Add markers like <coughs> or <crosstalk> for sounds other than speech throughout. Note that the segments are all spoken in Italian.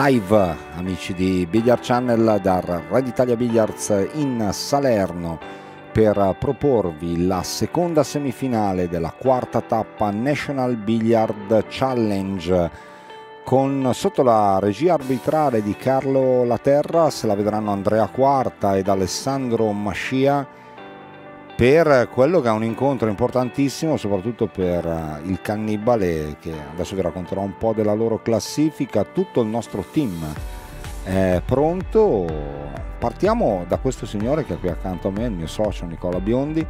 live amici di Billiard Channel da Red Italia Billiards in Salerno per proporvi la seconda semifinale della quarta tappa National Billiard Challenge con sotto la regia arbitrale di Carlo Laterra se la vedranno Andrea Quarta ed Alessandro Mascia per quello che è un incontro importantissimo soprattutto per eh, il cannibale che adesso vi racconterò un po' della loro classifica, tutto il nostro team è pronto, partiamo da questo signore che è qui accanto a me, il mio socio Nicola Biondi,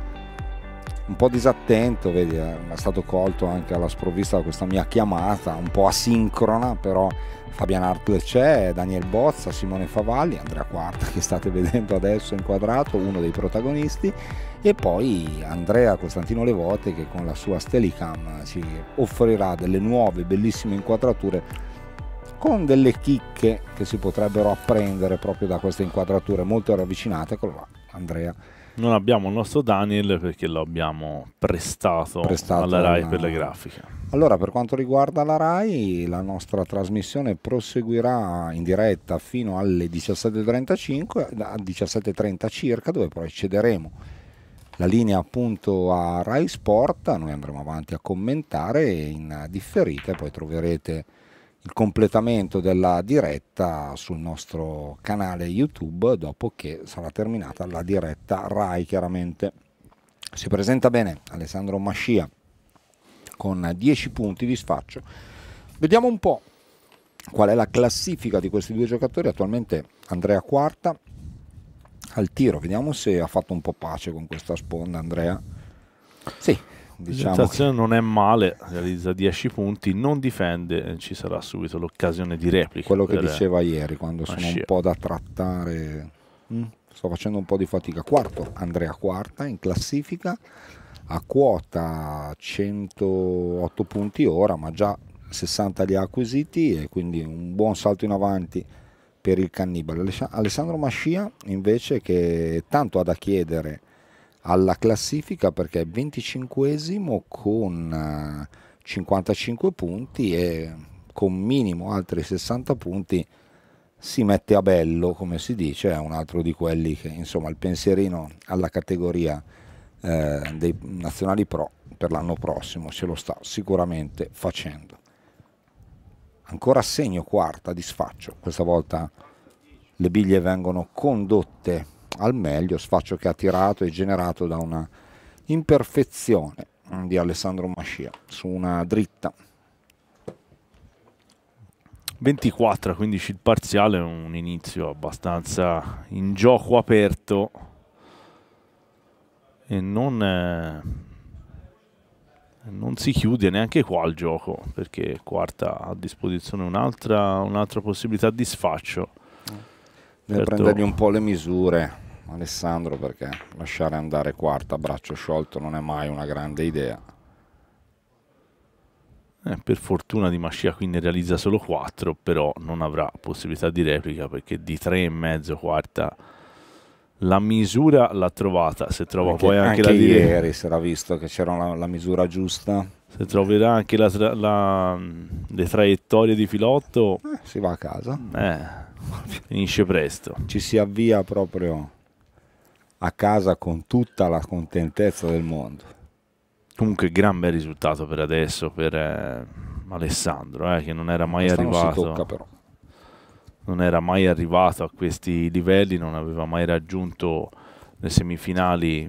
un po' disattento, vedi, eh, è stato colto anche alla sprovvista da questa mia chiamata, un po' asincrona, però Fabian Artle c'è, Daniel Bozza, Simone Favalli, Andrea Quarta <laughs> che state vedendo adesso inquadrato, uno dei protagonisti e poi Andrea Costantino Levote che con la sua Stelicam ci offrirà delle nuove bellissime inquadrature con delle chicche che si potrebbero apprendere proprio da queste inquadrature molto ravvicinate. Eccolo là, Andrea. Non abbiamo il nostro Daniel perché lo abbiamo prestato, prestato alla RAI una... per le grafiche. Allora, per quanto riguarda la RAI, la nostra trasmissione proseguirà in diretta fino alle 17.35, 17.30 circa, dove poi cederemo la linea appunto a Rai Sport, noi andremo avanti a commentare in differita e poi troverete il completamento della diretta sul nostro canale YouTube dopo che sarà terminata la diretta Rai chiaramente. Si presenta bene Alessandro Mascia con 10 punti di sfaccio. Vediamo un po' qual è la classifica di questi due giocatori. Attualmente Andrea quarta, al tiro. Vediamo se ha fatto un po' pace con questa sponda Andrea. Sì, diciamo la situazione che... non è male, realizza 10 punti, non difende, ci sarà subito l'occasione di replica. Quello che diceva ieri, quando sono scia. un po' da trattare, mm. sto facendo un po' di fatica. Quarto, Andrea quarta in classifica, a quota 108 punti ora, ma già 60 li ha acquisiti e quindi un buon salto in avanti per il cannibale. Alessandro Mascia invece che tanto ha da chiedere alla classifica perché è 25 con 55 eh, punti e con minimo altri 60 punti si mette a bello, come si dice, è un altro di quelli che insomma il pensierino alla categoria eh, dei nazionali pro per l'anno prossimo ce lo sta sicuramente facendo ancora segno quarta di sfaccio questa volta le biglie vengono condotte al meglio sfaccio che ha tirato e generato da una imperfezione di Alessandro Mascia su una dritta 24 15 il parziale un inizio abbastanza in gioco aperto e non eh non si chiude neanche qua il gioco perché quarta a disposizione un'altra, un'altra possibilità di sfaccio. Deve certo. prendergli un po' le misure Alessandro perché lasciare andare quarta a braccio sciolto non è mai una grande idea. Eh, per fortuna Di Mascia quindi realizza solo 4, però non avrà possibilità di replica perché di 3 e mezzo quarta la misura l'ha trovata, se trova Perché poi anche, anche la diretta. ieri si era visto che c'era la, la, misura giusta. Se troverà anche la la, mm, le traiettorie di Filotto... Eh, si va a casa. Eh, finisce presto. Ci si avvia proprio a casa con tutta la contentezza del mondo. Comunque gran bel risultato per adesso per eh, Alessandro, eh, che non era mai Questa arrivato. Non si tocca però non era mai arrivato a questi livelli, non aveva mai raggiunto le semifinali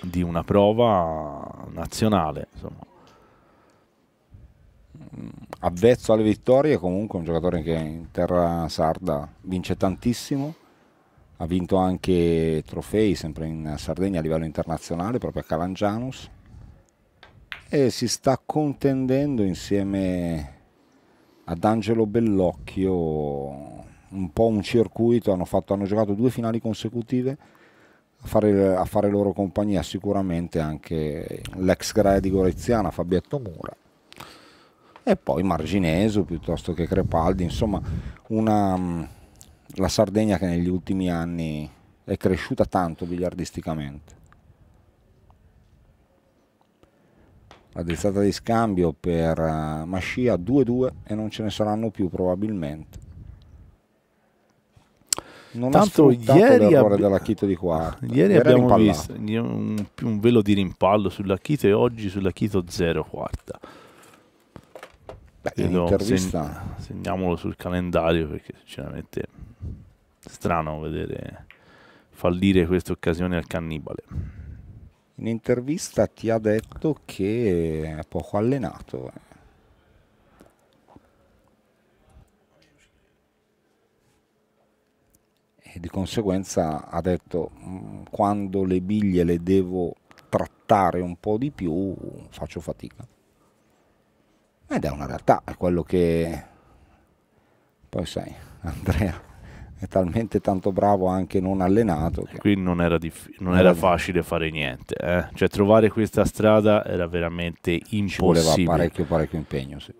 di una prova nazionale. Insomma. Mm, avvezzo alle vittorie, comunque un giocatore che in terra sarda vince tantissimo, ha vinto anche trofei sempre in Sardegna a livello internazionale, proprio a Calangianus, e si sta contendendo insieme ad Angelo Bellocchio un po' un circuito, hanno, fatto, hanno giocato due finali consecutive a fare, a fare loro compagnia sicuramente anche l'ex grea di Goreziana Fabietto Mura e poi Margineso piuttosto che Crepaldi, insomma una, la Sardegna che negli ultimi anni è cresciuta tanto biliardisticamente. addrizzata di scambio per uh, eh, Mascia 2-2 e non ce ne saranno più probabilmente. Non Tanto ieri l'errore abbi- di quarta. Ieri, ieri abbiamo visto un, un, velo di rimpallo sull'Achito e oggi sull'Achito 0 quarta. Beh, Credo, segniamolo sul calendario perché sinceramente è strano vedere fallire questa occasione al cannibale. In intervista ti ha detto che è poco allenato. Eh. E di conseguenza ha detto mm, quando le biglie le devo trattare un po' di più faccio fatica. Ed è una realtà, è quello che... Poi sai, <laughs> Andrea è talmente tanto bravo anche non allenato. Qui non era, dif- non era facile fare niente, eh? cioè trovare questa strada era veramente impossibile. Ci voleva parecchio, parecchio impegno. Sì.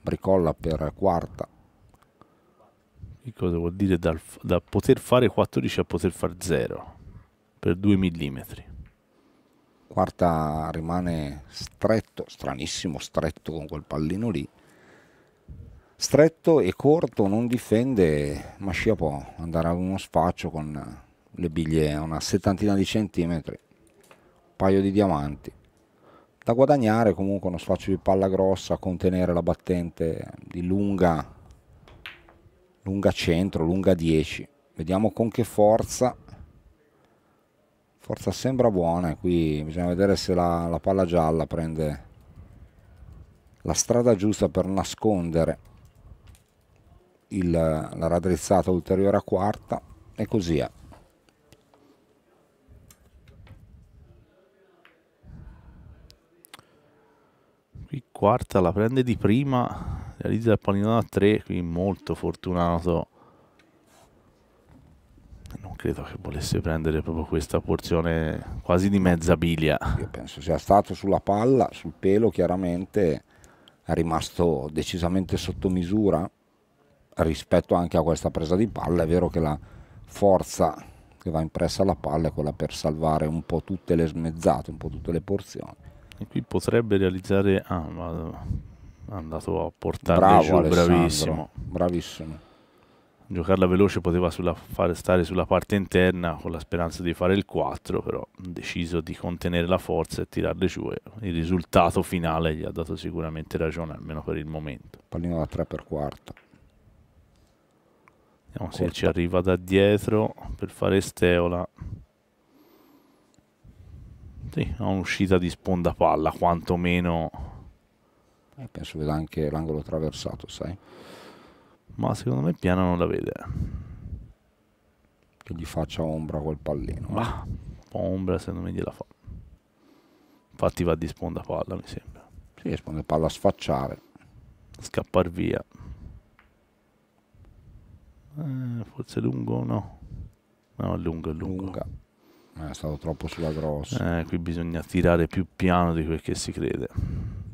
Bricolla per quarta. Che cosa vuol dire dal, da poter fare 14 a poter fare 0 per 2 mm? Quarta rimane stretto, stranissimo stretto con quel pallino lì stretto e corto, non difende, ma scia può andare a uno spaccio con le biglie a una settantina di centimetri, un paio di diamanti. Da guadagnare comunque uno spaccio di palla grossa, a contenere la battente di lunga, lunga centro, lunga 10. Vediamo con che forza. Forza sembra buona, qui bisogna vedere se la, la palla gialla prende la strada giusta per nascondere il, la raddrizzata ulteriore a quarta e così è. Qui quarta la prende di prima, realizza il pallino da tre, qui molto fortunato. Non credo che volesse prendere proprio questa porzione quasi di mezza biglia. Io penso sia stato sulla palla, sul pelo chiaramente, è rimasto decisamente sotto misura rispetto anche a questa presa di palla è vero che la forza che va impressa alla palla è quella per salvare un po' tutte le smezzate, un po' tutte le porzioni. E qui potrebbe realizzare... Ah, ma è andato a portare Bravo, giù, Alessandro, bravissimo. Bravissimo. Giocarla veloce poteva sulla, fare, stare sulla parte interna con la speranza di fare il 4, però ha deciso di contenere la forza e tirarle giù. E il risultato finale gli ha dato sicuramente ragione, almeno per il momento. Pallino da 3 per quarto. Vediamo Corta. se ci arriva da dietro per fare Steola. Sì, ha un'uscita di sponda palla, quantomeno. Eh, penso veda anche l'angolo traversato, sai? Ma secondo me Piano non la vede. Che gli faccia ombra quel pallino. Ma, eh. un po' ombra secondo me gliela fa. Infatti va di sponda palla, mi sembra. Sì, sponda palla a sfacciare. Scappar via. Eh, forse lungo no. No, è lungo, è lungo. Lunga. Eh, è stato troppo sulla grossa. Eh, qui bisogna tirare più piano di quel che si crede.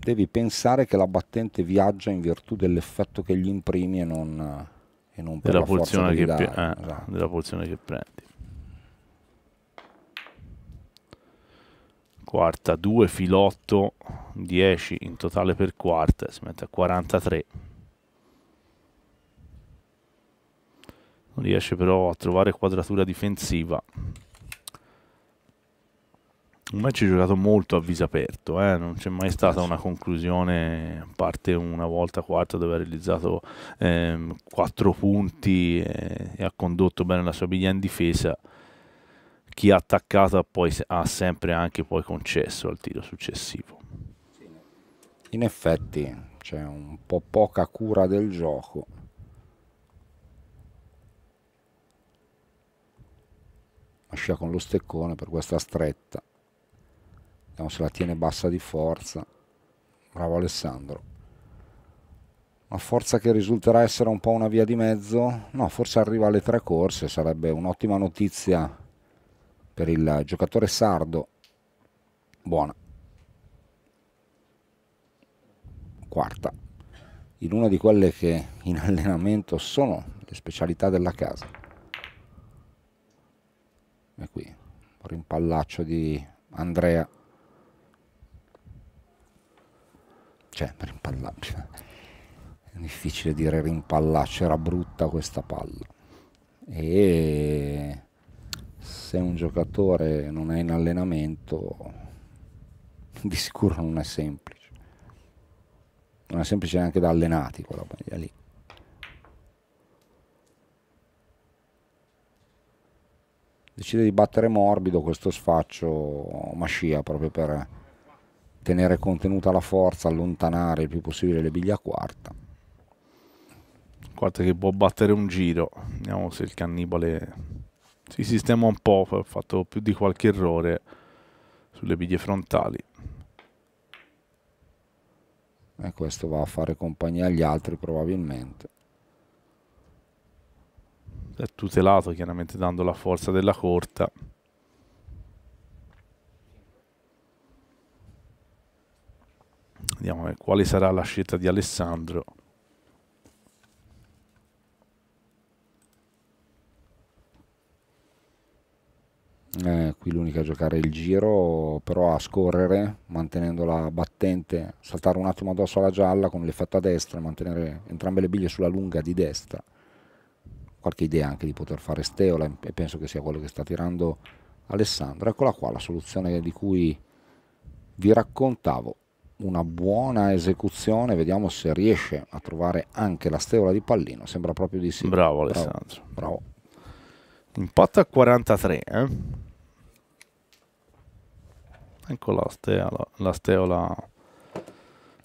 Devi pensare che la battente viaggia in virtù dell'effetto che gli imprimi e non, eh, e non per della la porzione che, dare, eh, esatto. della porzione che prendi. Quarta 2 filotto 10 in totale per quarta, si mette a 43. Non riesce però a trovare quadratura difensiva. Un match giocato molto a viso aperto, eh? non c'è mai stata una conclusione, a parte una volta quarta dove ha realizzato ehm, 4 punti eh, e ha condotto bene la sua biglia in difesa. Chi ha attaccato poi ha sempre anche poi concesso al tiro successivo. In effetti c'è un po' poca cura del gioco la scia con lo steccone per questa stretta vediamo se la tiene bassa di forza bravo Alessandro una forza che risulterà essere un po' una via di mezzo no forse arriva alle tre corse sarebbe un'ottima notizia per il giocatore sardo buona quarta in una di quelle che in allenamento sono le specialità della casa e qui rimpallaccio di Andrea cioè rimpallaccio è difficile dire rimpallaccio era brutta questa palla e se un giocatore non è in allenamento di sicuro non è semplice non è semplice neanche da allenati quella palla lì decide di battere morbido questo sfaccio Mascia proprio per tenere contenuta la forza, allontanare il più possibile le biglie a quarta. Quarta che può battere un giro, vediamo se il cannibale si sistema un po', ha fatto più di qualche errore sulle biglie frontali. E questo va a fare compagnia agli altri probabilmente è tutelato chiaramente dando la forza della corta. Vediamo eh, quale sarà la scelta di Alessandro. Eh, qui l'unica a giocare il giro, però a scorrere, mantenendo la battente, saltare un attimo addosso alla gialla con l'effetto a destra, mantenere entrambe le biglie sulla lunga di destra qualche idea anche di poter fare Steola e penso che sia quello che sta tirando Alessandro. Eccola qua la soluzione di cui vi raccontavo. Una buona esecuzione, vediamo se riesce a trovare anche la steola di pallino. Sembra proprio di sì. Bravo, Alessandro. Bravo. Impatto a 43. Eh? Ecco la steola, la steola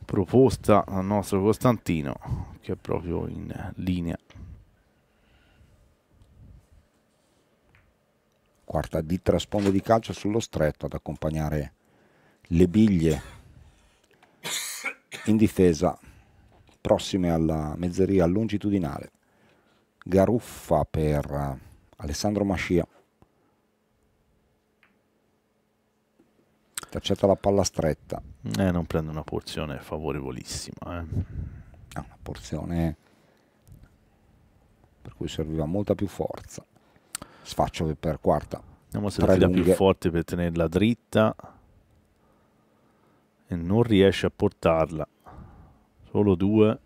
proposta al nostro Costantino, che è proprio in linea quarta di traspondo di calcio sullo stretto ad accompagnare le biglie in difesa prossime alla mezzeria longitudinale Garuffa per eh, Alessandro Mascia accetta la palla stretta. Eh, non prende una porzione favorevolissima. Eh. Ah, una porzione per cui serviva molta più forza sfaccio per quarta. Vediamo se la più forte per tenerla dritta e non riesce a portarla. Solo due.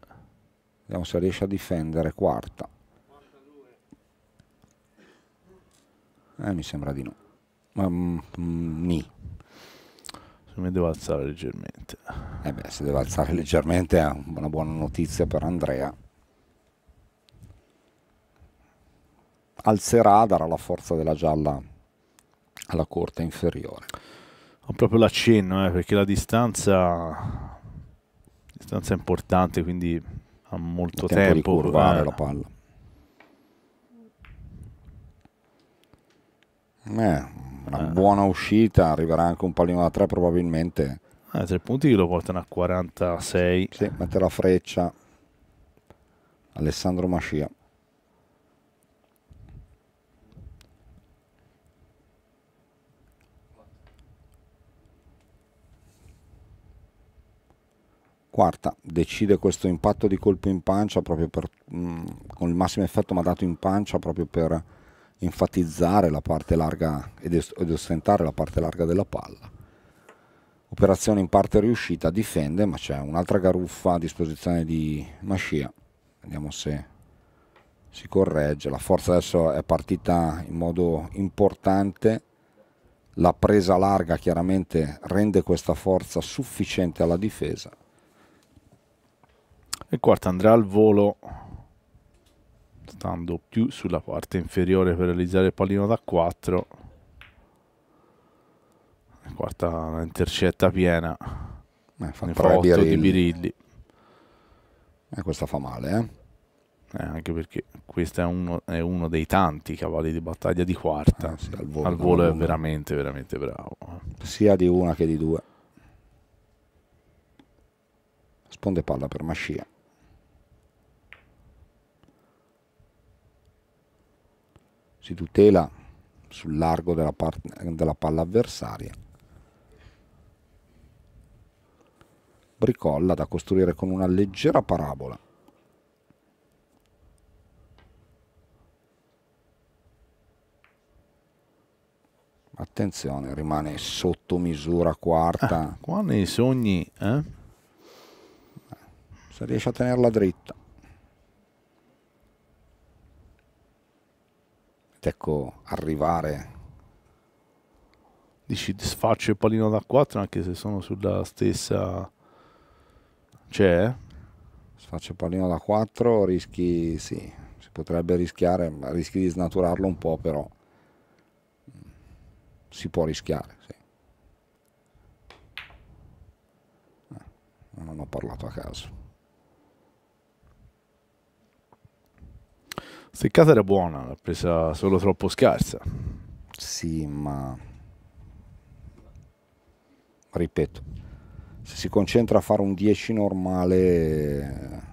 Vediamo se riesce a difendere quarta. Eh, mi sembra di no. Ma um, mm, mi mm, devo alzare leggermente. Eh beh, se devo alzare leggermente è una buona notizia per Andrea. alzerà, darà la forza della gialla alla corte inferiore. Ho proprio l'accenno, eh, perché la distanza, distanza, è importante, quindi ha molto tempo, tempo di curvare eh. la palla. Eh, una eh. buona uscita, arriverà anche un pallino da 3 probabilmente. Eh, tre punti lo portano a 46. Sì, mette la freccia. Alessandro Mascia. Quarta, decide questo impatto di colpo in pancia proprio per, mh, mm, con il massimo effetto ma dato in pancia proprio per enfatizzare la parte larga ed, ed ostentare la parte larga della palla. Operazione in parte riuscita, difende, ma c'è un'altra garuffa a disposizione di Mascia. Vediamo se si corregge. La forza adesso è partita in modo importante. La presa larga chiaramente rende questa forza sufficiente alla difesa e quarta andrà al volo stando più sulla parte inferiore per realizzare il pallino da 4 quarta una intercetta piena eh, fa ne 8 birilli. di birilli eh, questa fa male eh? Eh, anche perché questo è uno, è uno, dei tanti cavalli di battaglia di quarta. Eh, sì, al volo, al volo è veramente, veramente bravo. Sia di una che di due. Sponde palla per Mascia. si tutela sul largo della, della palla avversaria. Bricolla da costruire con una leggera parabola. Attenzione, rimane sotto misura quarta. Ah, qua nei sogni, eh? Se riesce a tenerla dritta. ecco, arrivare. Dici disfaccio e pallino da 4 anche se sono sulla stessa... C'è? Sfaccio e pallino da 4, rischi, sì, si potrebbe rischiare, ma rischi di snaturarlo un po' però. Mm, si può rischiare, sì. Eh, non ho parlato a caso. Seccata era buona, l'ha presa solo troppo scarsa. Sì, ma ripeto, se si concentra a fare un 10 normale,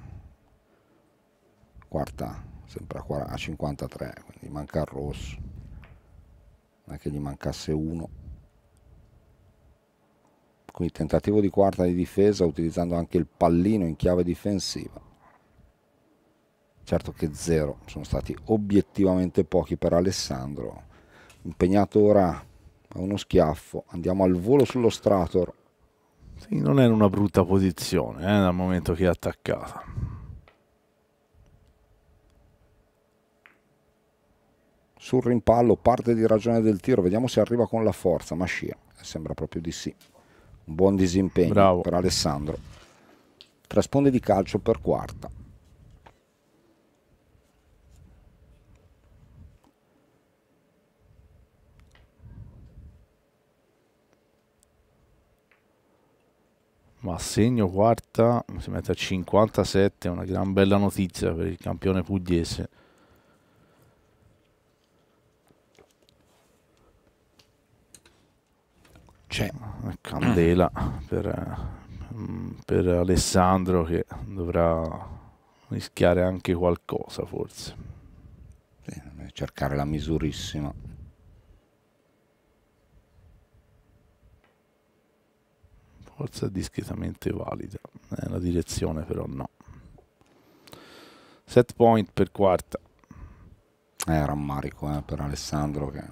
quarta, sempre a 53, quindi manca il rosso. Non è che gli mancasse uno. Quindi tentativo di quarta di difesa utilizzando anche il pallino in chiave difensiva certo che zero, sono stati obiettivamente pochi per Alessandro, impegnato ora a uno schiaffo, andiamo al volo sullo Strator. Sì, non è in una brutta posizione eh, dal momento che è attaccata. Sul rimpallo parte di ragione del tiro, vediamo se arriva con la forza, ma scia, eh, sembra proprio di sì. Un buon disimpegno Bravo. per Alessandro. trasponde di calcio per quarta. ma segno quarta si mette a 57 una gran bella notizia per il campione pugliese c'è una candela per, mm, per Alessandro che dovrà rischiare anche qualcosa forse cercare la misurissima forse è discretamente valida eh, la direzione però no set point per quarta eh rammarico eh, per Alessandro che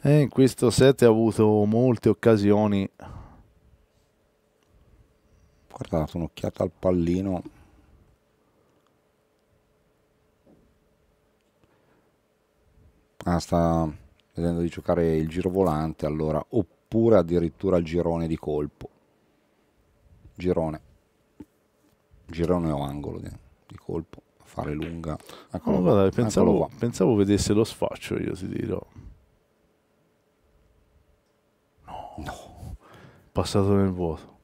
eh, in questo set ha avuto molte occasioni guardate un'occhiata al pallino ah, sta vedendo di giocare il giro volante allora oppure addirittura il girone di colpo girone girone o angolo di, di colpo fare lunga eccolo no, guarda, pensavo, pensavo vedesse lo sfaccio io ti dirò no, no. passato nel vuoto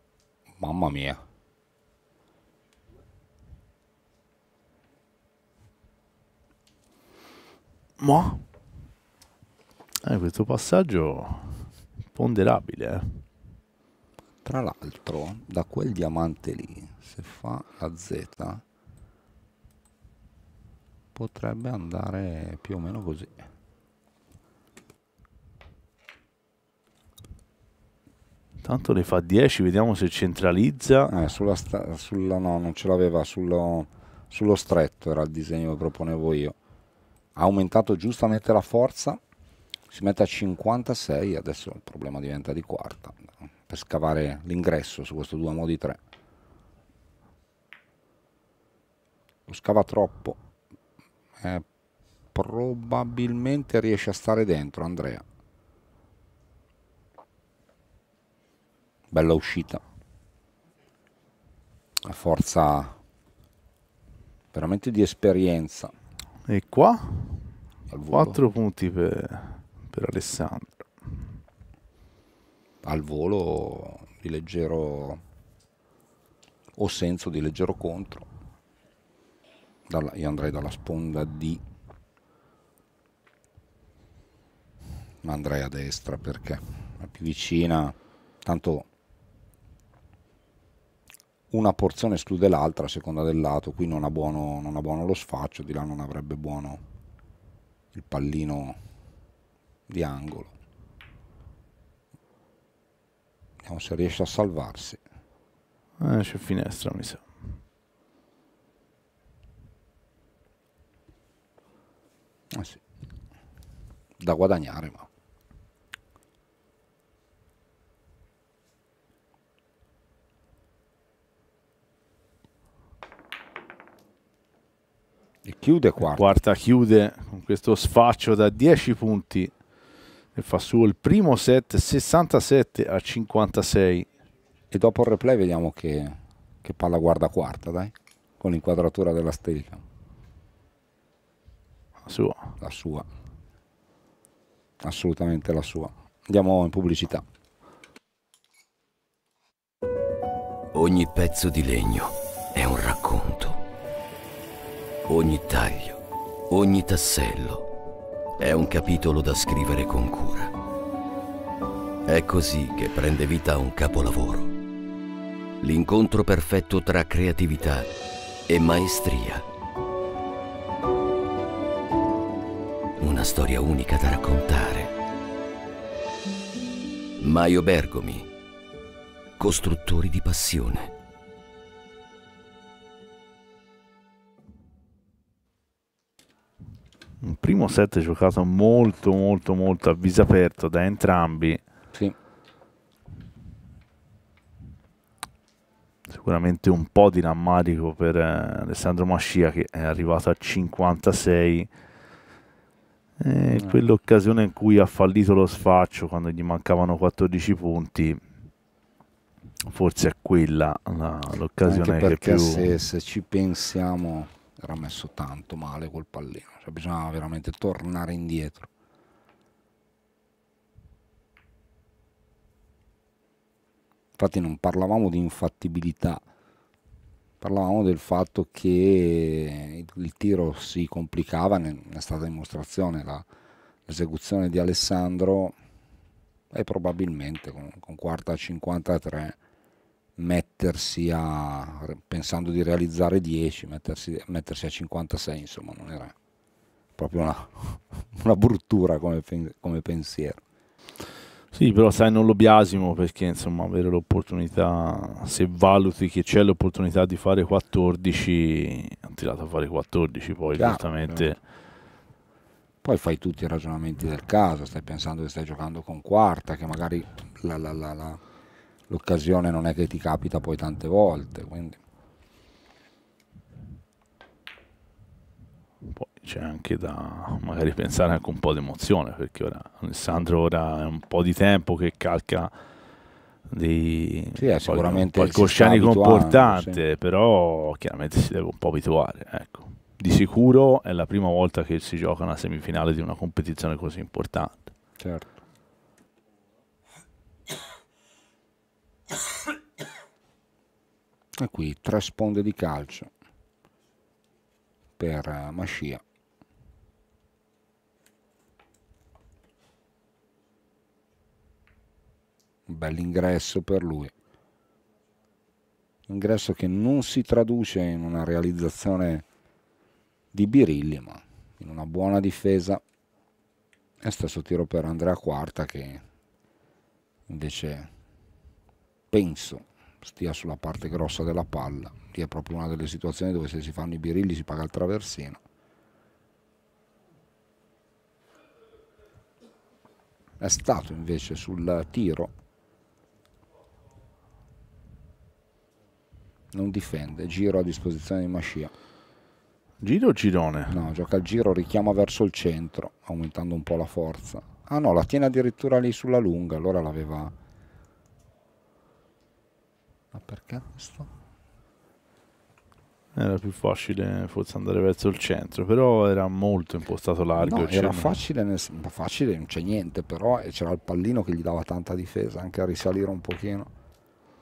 mamma mia ma eh, questo passaggio ponderabile eh tra l'altro da quel diamante lì se fa la z potrebbe andare più o meno così tanto ne fa 10 vediamo se centralizza eh, sulla, sulla, no non ce l'aveva sullo, sullo stretto era il disegno che proponevo io ha aumentato giustamente la forza si mette a 56 adesso il problema diventa di quarta per scavare l'ingresso su questo duomo di 3 lo scava troppo eh, probabilmente riesce a stare dentro Andrea bella uscita la forza veramente di esperienza e qua 4 punti per, per Alessandro al volo di leggero o senso di leggero contro. Dalla, io andrei dalla sponda di ma andrei a destra perché è più vicina, tanto una porzione esclude l'altra a seconda del lato, qui non ha, buono, non ha buono lo sfaccio, di là non avrebbe buono il pallino di angolo. Vediamo se riesce a salvarsi. Eh, c'è finestra, mi sa. Eh sì. Da guadagnare, ma. E chiude quarta. Quarta chiude con questo sfaccio da 10 punti e fa su il primo set 67 a 56. E dopo il replay vediamo che, che palla guarda quarta, dai, con l'inquadratura della stella. La sua. La sua. Assolutamente la sua. Andiamo in pubblicità. Ogni pezzo di legno è un racconto. Ogni taglio, ogni tassello è un capitolo da scrivere con cura. È così che prende vita un capolavoro. L'incontro perfetto tra creatività e maestria. Una storia unica da raccontare. Maio Bergomi, costruttori di passione. un primo set giocato molto molto molto a viso aperto da entrambi sì. sicuramente un po' di rammarico per eh, Alessandro Mascia che è arrivato a 56 eh, ah. quell'occasione in cui ha fallito lo sfaccio quando gli mancavano 14 punti forse è quella l'occasione che più se, se ci pensiamo era messo tanto male col pallino, cioè bisognava veramente tornare indietro. Infatti non parlavamo di infattibilità, parlavamo del fatto che il tiro si complicava, ne è stata dimostrazione l'esecuzione di Alessandro e probabilmente con, con quarta 53 mettersi a, pensando di realizzare 10, mettersi, mettersi a 56, insomma, non era proprio una, <laughs> una bruttura come, come, pensiero. Sì, però sai, non lo biasimo perché insomma avere l'opportunità, se valuti che c'è l'opportunità di fare 14, hanno tirato a fare 14 poi Chiaro, certamente. Poi fai tutti i ragionamenti del caso, stai pensando che stai giocando con quarta, che magari la, la, la, la l'occasione non è che ti capita poi tante volte. Quindi. Poi c'è anche da magari pensare anche un po' d'emozione perché ora Alessandro ora è un po' di tempo che calca di sì, è eh, sicuramente palcoscenico importante, sì. però chiaramente si deve un po' abituare. Ecco. Di sicuro è la prima volta che si gioca una semifinale di una competizione così importante. Certo. e qui tre sponde di calcio per eh, Mascia un bell'ingresso per lui ingresso che non si traduce in una realizzazione di Birilli ma in una buona difesa e stesso tiro per Andrea Quarta che invece penso stia sulla parte grossa della palla, lì è proprio una delle situazioni dove se si fanno i birilli si paga il traversino. È stato invece sul tiro, non difende, giro a disposizione di Mascia. Giro o girone? No, gioca il giro, richiama verso il centro, aumentando un po' la forza. Ah no, la tiene addirittura lì sulla lunga, allora l'aveva ma perché questo? Era più facile forse andare verso il centro, però era molto impostato largo. No, era facile, nel, facile non c'è niente, però eh, c'era il pallino che gli dava tanta difesa, anche a risalire un pochino.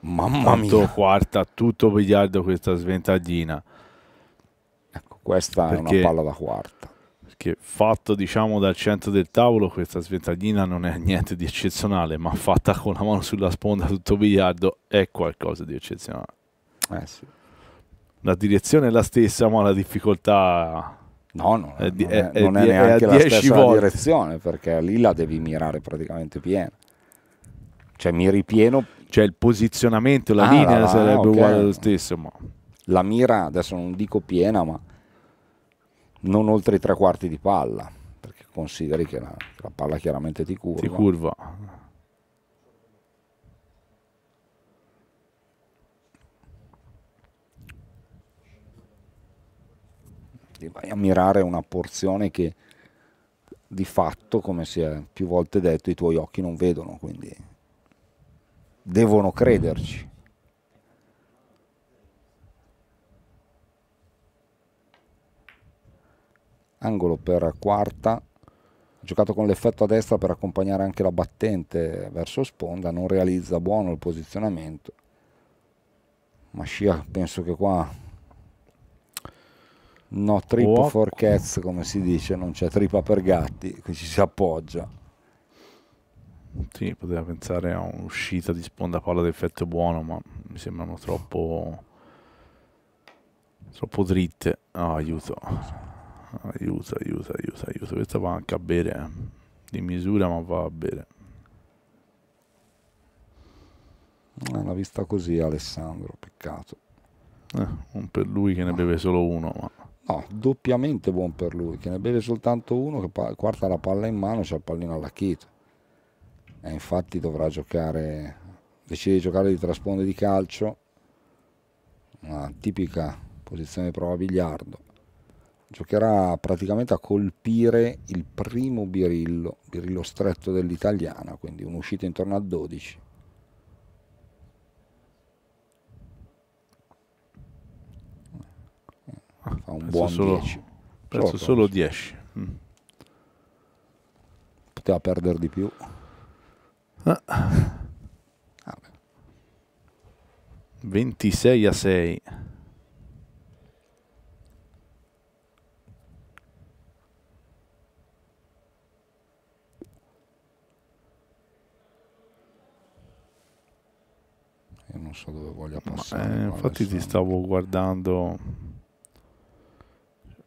Mamma Tanto mia! quarta, tutto biliardo questa sventaglina. Ecco, questa Perché è una palla da quarta che fatto diciamo dal centro del tavolo questa sventaglina non è niente di eccezionale, ma fatta con la mano sulla sponda tutto biliardo è qualcosa di eccezionale. Eh sì. La direzione è la stessa, ma la difficoltà No, non è, di, non è, non è, è neanche la stessa volte. direzione perché lì la devi mirare praticamente piena. Cioè miri pieno. Cioè il posizionamento, la ah, linea la, sarebbe okay. uguale lo stesso. Ma... La mira, adesso non dico piena, ma non oltre i tre quarti di palla, perché consideri che la, la palla chiaramente ti curva. Ti curva. Ti vai a mirare una porzione che di fatto, come si è più volte detto, i tuoi occhi non vedono, quindi devono crederci. angolo per quarta giocato con l'effetto a destra per accompagnare anche la battente verso sponda, non realizza buono il posizionamento. Mascia penso che qua no trip oh. for cats come si dice, non c'è trippa per gatti, qui ci si appoggia. Sì, poteva pensare a un'uscita di sponda palla d'effetto buono, ma mi sembrano troppo troppo dritte. Oh, aiuto aiuto, aiuto, aiuto, aiuto. Questa va anche a bere, eh. di misura ma va a bere. È una vista così Alessandro, peccato. Eh, non per lui che ne no. beve solo uno, ma... No, doppiamente buon per lui, che ne beve soltanto uno che quarta la palla in mano, c'è il pallino alla chita. E infatti dovrà giocare, decide di giocare di trasponde di calcio, una tipica posizione di prova biliardo giocherà praticamente a colpire il primo birillo, birillo stretto dell'italiana, quindi un'uscita intorno a 12. Fa un penso buon solo, 10. Penso Gioco, solo 10. Mm. Poteva perdere di più. Ah. Ah 26 a 6. so dove voglia passare. Eh, infatti ti stavo guardando.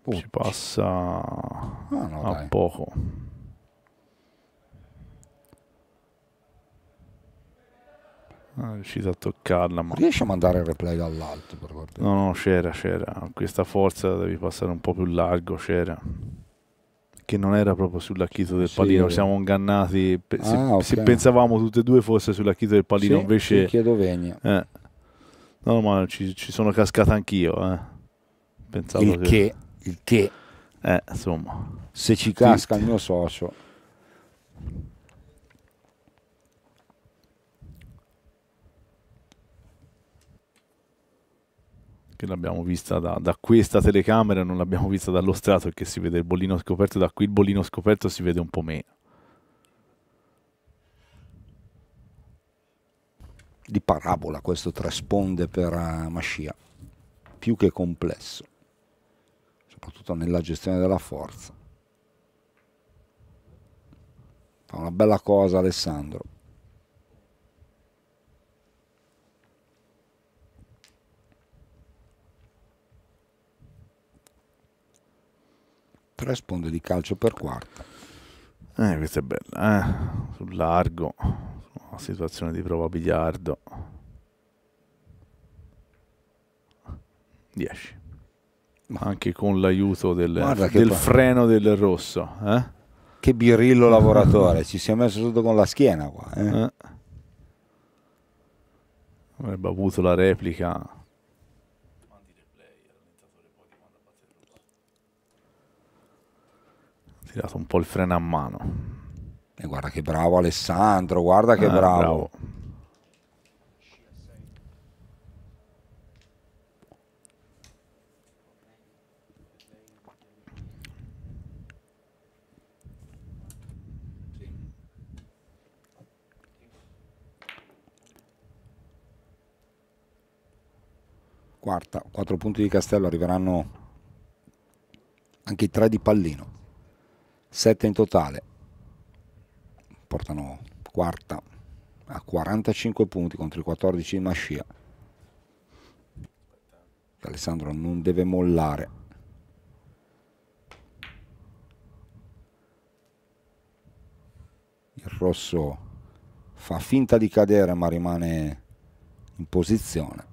Putti. Ci passa ah, no, a dai. poco. Non è riuscito a toccarla. Ma... Riesci a mandare il replay dall'alto? Per no, no, c'era, c'era. Questa forza devi passare un po' più largo, c'era che non era proprio sull'acchito del sì. Palino, siamo ingannati, ah, se, okay. se, pensavamo tutte e due fosse sull'acchito del Palino, sì, invece... chiedo vegna. Eh, no, ma ci, ci sono cascato anch'io, eh. Pensavo il che, che... Il che... Eh, insomma. Se ci casca il mio socio che l'abbiamo vista da, da, questa telecamera, non l'abbiamo vista dallo strato che si vede il bollino scoperto, da qui il bollino scoperto si vede un po' meno. Di parabola questo trasponde per uh, Mascia, più che complesso, soprattutto nella gestione della forza. Fa una bella cosa Alessandro. Tre sponde di calcio per quarta. Eh, questa è bella, eh? sul largo, una situazione di prova biliardo. 10. Ma anche con l'aiuto del, del freno del rosso. Eh? Che birillo lavoratore, ci si è messo sotto con la schiena qua. Eh? eh. Avrebbe avuto la replica tirato un po' il freno a mano. E eh, guarda che bravo Alessandro, guarda che eh, bravo. bravo. Quarta, quattro punti di Castello, arriveranno anche i tre di Pallino. 7 in totale, portano quarta a 45 punti contro i 14 di Mascia. Alessandro non deve mollare. Il rosso fa finta di cadere ma rimane in posizione.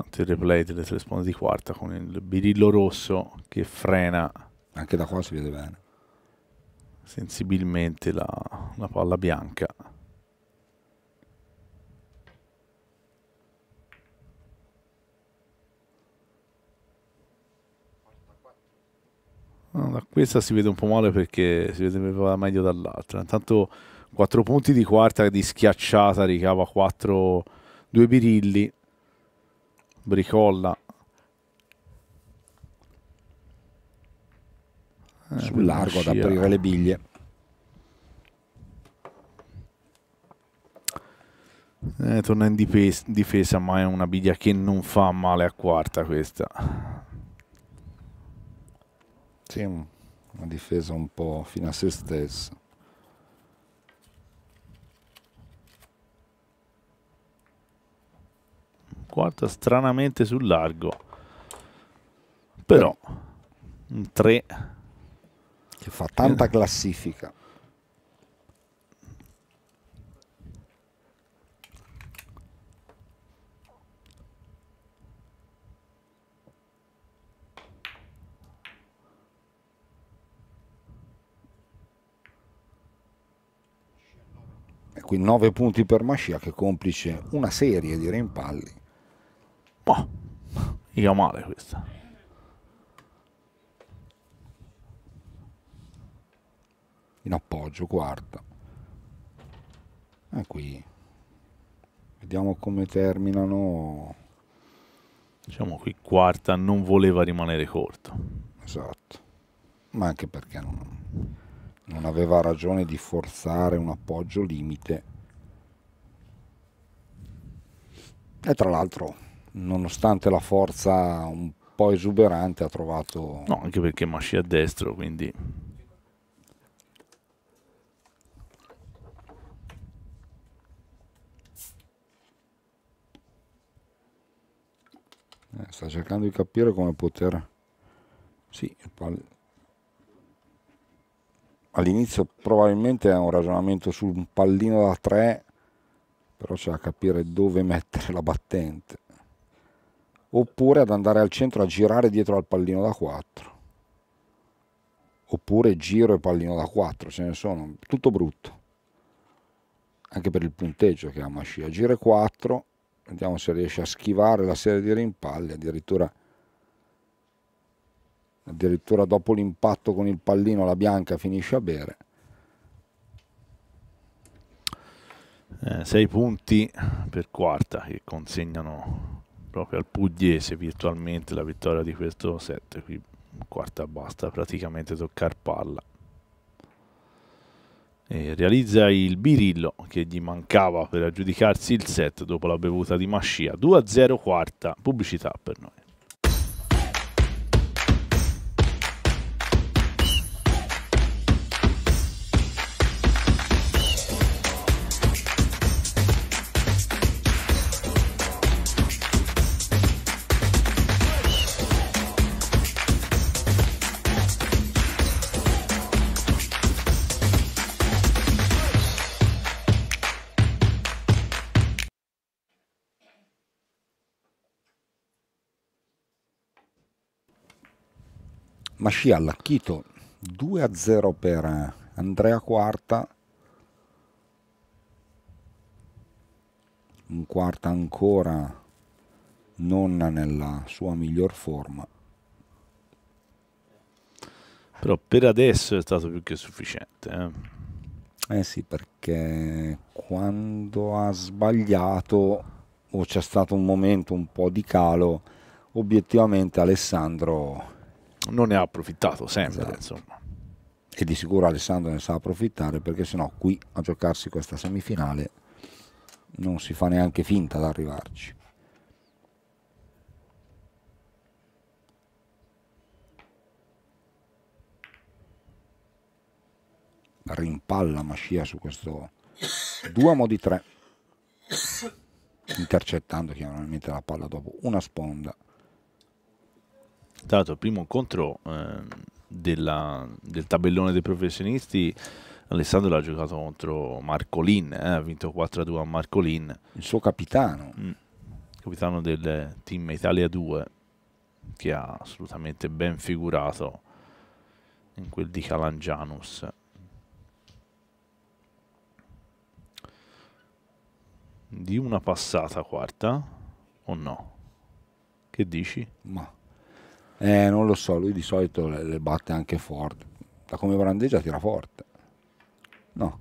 Tanto il replay delle tre sponde di quarta con il birillo rosso che frena. Anche da qua si vede bene. Sensibilmente la, la palla bianca. Da questa si vede un po' male perché si vedeva meglio dall'altra. Intanto 4 punti di quarta di schiacciata, ricava 4, 2 birilli. Bricolla eh, sul largo ad aprire le biglie eh, torna in difesa, difesa ma è una biglia che non fa male a quarta questa sì, una difesa un po' fino a se stessa quarta stranamente sul largo. Però un 3 che fa tanta eh. classifica. qui 9 punti per Mascia che complice una serie di rimpalli. Oh, mica male questa. In appoggio, guarda. E eh, qui. Vediamo come terminano. Diciamo qui quarta non voleva rimanere corto. Esatto. Ma anche perché non, non aveva ragione di forzare un appoggio limite. E tra l'altro nonostante la forza un po' esuberante, ha trovato... No, anche perché Masci a destro, quindi... Eh, sta cercando di capire come poter... Sì, all'inizio probabilmente è un ragionamento su un pallino da tre, però c'è da capire dove mettere la battente oppure ad andare al centro a girare dietro al pallino da 4 oppure giro e pallino da 4 ce ne sono tutto brutto anche per il punteggio che ha Mascia giro 4 vediamo se riesce a schivare la serie di rimpalli addirittura addirittura dopo l'impatto con il pallino la bianca finisce a bere 6 eh, punti per quarta che consegnano proprio al pugliese virtualmente la vittoria di questo set qui quarta basta praticamente toccar palla e realizza il birillo che gli mancava per aggiudicarsi il set dopo la bevuta di Mascia 2-0 quarta pubblicità per noi Mascia allacchito 2 a 0 per Andrea Quarta un quarta ancora non nella sua miglior forma però per adesso è stato più che sufficiente eh, eh sì perché quando ha sbagliato o c'è stato un momento un po' di calo obiettivamente Alessandro non ne ha approfittato sempre. Esatto. Insomma. E di sicuro Alessandro ne sa approfittare perché sennò qui a giocarsi questa semifinale non si fa neanche finta ad arrivarci. Rimpalla Mascia su questo duomo di tre intercettando chiaramente la palla dopo una sponda tra l'altro, il primo incontro eh, della, del tabellone dei professionisti. Alessandro l'ha giocato contro Marcolin, eh, ha vinto 4-2 a Marcolin. Il suo capitano. Mm, capitano del team Italia 2, che ha assolutamente ben figurato in quel di Calangianus. Di una passata quarta o no? Che dici? Ma eh, non lo so, lui di solito le, le batte anche forte. Da come brandeggia tira forte. No.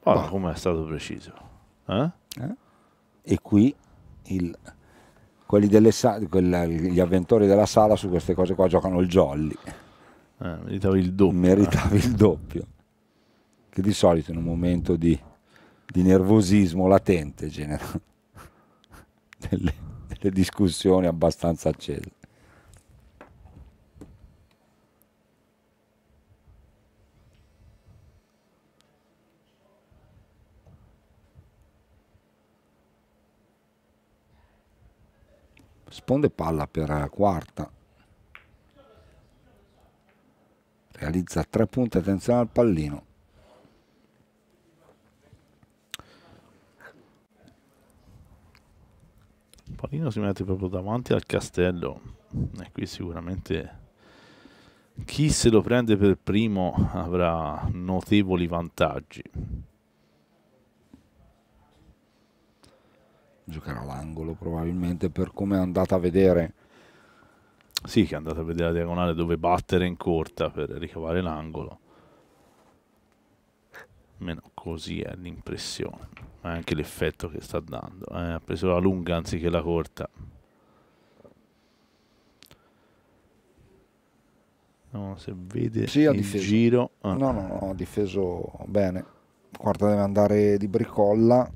Guarda oh, come è stato preciso. Eh? Eh? E qui il, quelli delle sa- quella, gli avventori della sala su queste cose qua giocano il jolly. Eh, meritavi il doppio. Meritavi il doppio. Che di solito in un momento di di nervosismo latente <laughs> delle, delle discussioni abbastanza accese. Sponde palla per quarta. Realizza tre punti, attenzione al pallino. Palino si mette proprio davanti al castello e qui sicuramente chi se lo prende per primo avrà notevoli vantaggi. Giocherà l'angolo probabilmente per come è andata a vedere. Sì, che è andata a vedere la diagonale dove battere in corta per ricavare l'angolo. Meno così è l'impressione, ma anche l'effetto che sta dando. Eh, ha preso la lunga anziché la corta. No, se vede sì, il difeso. giro... Ah. No, no, no, ha difeso bene. guarda deve andare di bricolla.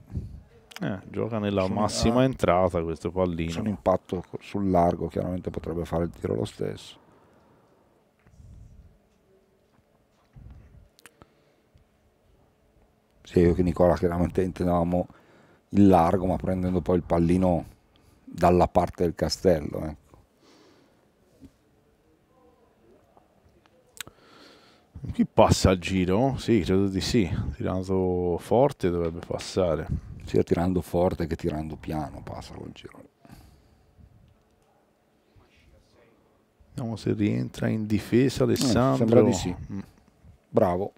Eh, gioca nella Sono massima in... Eh, entrata questo pallino. c'è un impatto sul largo chiaramente potrebbe fare il tiro lo stesso. sia io che Nicola chiaramente intendevamo il largo ma prendendo poi il pallino dalla parte del castello. Ecco. Qui passa al giro? Sì, credo di sì. Tirando forte dovrebbe passare. Sia tirando forte che tirando piano passa col giro. Vediamo se rientra in difesa eh, Alessandro. Eh, sembra di sì. Mm. Bravo.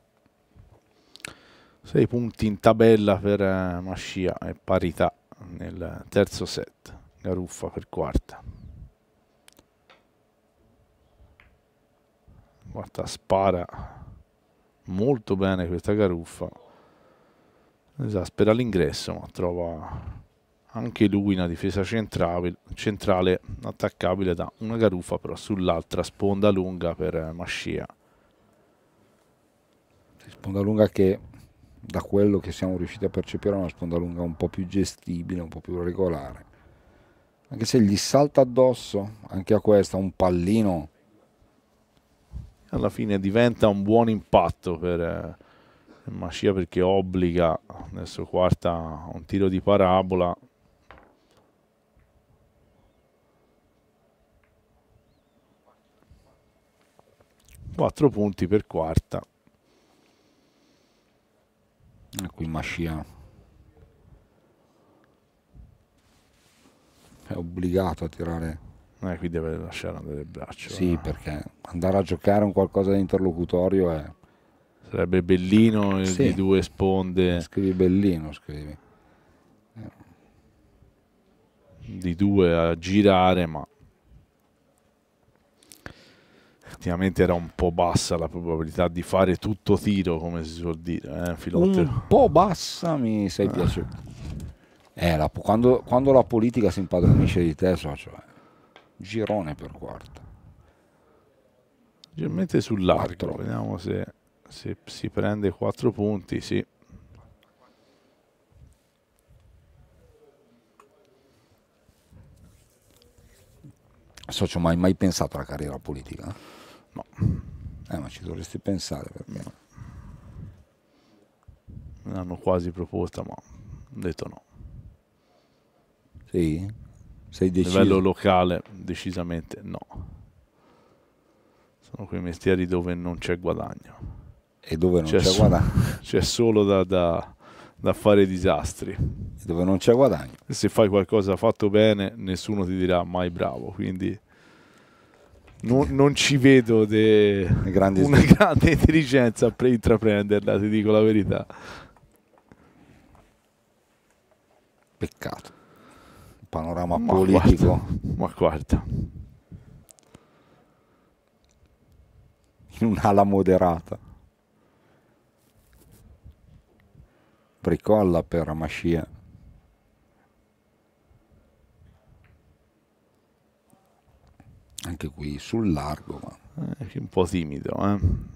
6 punti in tabella per eh, Mascia e parità nel terzo set, Garuffa per quarta. Quarta spara molto bene questa Garuffa. Esaspera l'ingresso, ma trova anche lui una difesa centrale, centrale attaccabile da una Garuffa, però sull'altra sponda lunga per eh, Mascia. Sponda lunga che da quello che siamo riusciti a percepire una sponda lunga un po' più gestibile, un po' più regolare. Anche se gli salta addosso, anche a questa, un pallino. Alla fine diventa un buon impatto per eh, Mascia perché obbliga adesso quarta un tiro di parabola Quattro punti per quarta e qui Mascia è obbligato a tirare. Eh, qui deve lasciare andare il braccio. Sì, eh. perché andare a giocare un qualcosa di interlocutorio è... Sarebbe bellino il sì. di due sponde. Scrivi bellino, scrivi. Di due a girare, ma effettivamente era un po' bassa la probabilità di fare tutto tiro, come si suol dire. Eh, un po' bassa mi sei ah. piaciuto. Eh, la, quando, quando, la politica si impadronisce di te, socio, eh. girone per quarto. Cioè, Leggermente sull'altro, vediamo se, se, si prende 4 punti, sì. Socio, ma mai pensato alla carriera politica? No, eh, ma ci dovresti pensare perché me l'hanno quasi proposta, ma ho detto no. Sì? Sei deciso? A livello locale, decisamente no. Sono quei mestieri dove non c'è guadagno. E dove non c'è, c'è guadagno? <laughs> C'è solo da, da, da fare disastri. E dove non c'è guadagno? Se fai qualcosa fatto bene, nessuno ti dirà mai bravo, quindi non, non ci vedo de... una sviluppo. grande intelligenza per intraprenderla, ti dico la verità. Peccato. panorama ma politico. Guarda, ma guarda. In un'ala moderata. Bricolla per Mascia. anche qui sul largo. Ma... È eh, un po' timido, eh?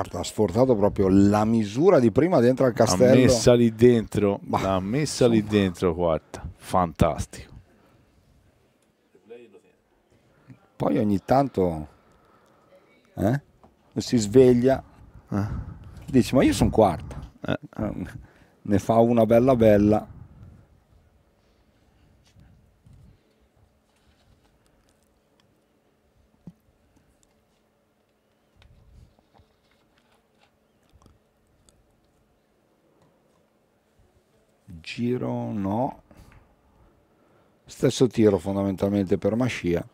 guarda, ha sforzato proprio la misura di prima dentro al castello. L'ha messa lì dentro, bah, l'ha messa insomma. lì dentro, guarda, fantastico. Poi ogni tanto eh, si sveglia, eh. dice ma io sono quarta, eh. ne fa una bella bella. giro no stesso tiro fondamentalmente per Mascia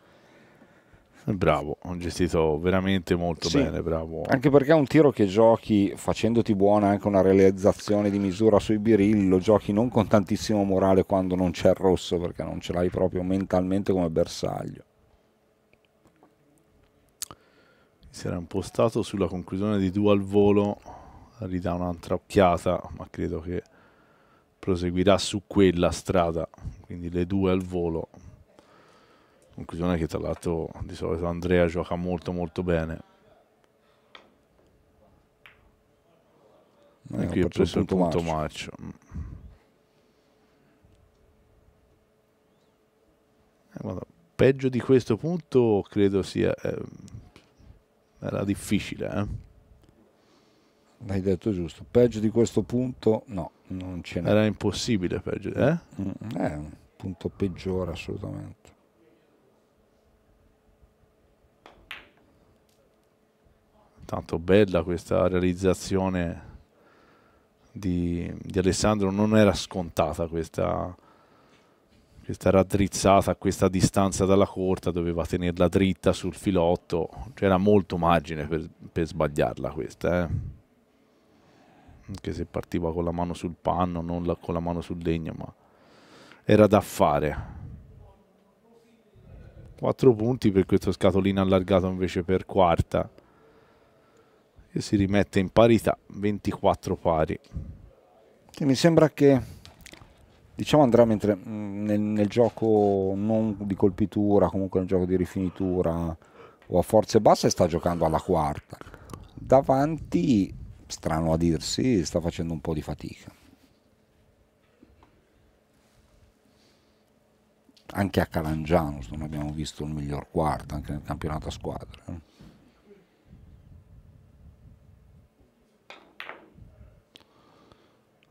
bravo ho gestito veramente molto sì. bene bravo anche perché è un tiro che giochi facendoti buona anche una realizzazione di misura sui birilli lo giochi non con tantissimo morale quando non c'è il rosso perché non ce l'hai proprio mentalmente come bersaglio si era impostato sulla conclusione di due al volo ridà un'altra occhiata ma credo che proseguirà su quella strada, quindi le due al volo. Conclusione che tra l'altro di solito Andrea gioca molto molto bene. e qui ha preso il punto marcio. Mm. Eh, guarda, peggio di questo punto credo sia... Eh, era difficile, eh? Hai detto giusto. Peggio di questo punto no non ce n'è. Era impossibile peggio, eh? È mm, eh, un punto peggiore assolutamente. Tanto bella questa realizzazione di, di Alessandro, non era scontata questa, questa raddrizzata a questa distanza dalla corta, doveva tenerla dritta sul filotto, c'era molto margine per, per sbagliarla questa. Eh? anche se partiva con la mano sul panno, non la, con la mano sul legno, ma era da fare. 4 punti per questo scatolino allargato invece per quarta e si rimette in parità 24 pari che mi sembra che diciamo andrà mentre mm, nel, nel, gioco non di colpitura comunque nel gioco di rifinitura o a forze basse sta giocando alla quarta davanti strano a dirsi, sta facendo un po' di fatica. Anche a Calangianos non abbiamo visto il miglior quarto, anche nel campionato a squadra. Eh.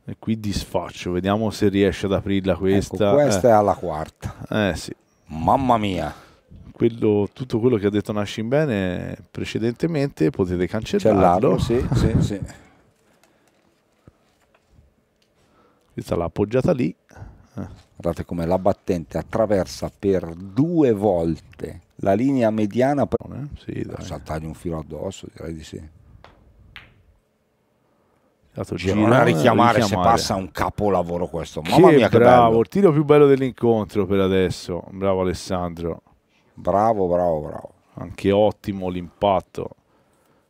E qui disfaccio, vediamo se riesce ad aprirla questa. Ecco, questa eh. è alla quarta. Eh sì. Mamma mia! quello, tutto quello che ha detto Nascim bene precedentemente potete cancellarlo. Sì, sì, sì. Questa l'ha appoggiata lì. Guardate come la battente attraversa per due volte la linea mediana. Per... Eh? Sì, dai. Saltargli un filo addosso, direi di sì. Girone a richiamare, richiamare, se passa un capolavoro questo. Che Mamma mia, bravo, che bravo! Il tiro più bello dell'incontro per adesso. Bravo Alessandro. Bravo, bravo, bravo. Anche ottimo l'impatto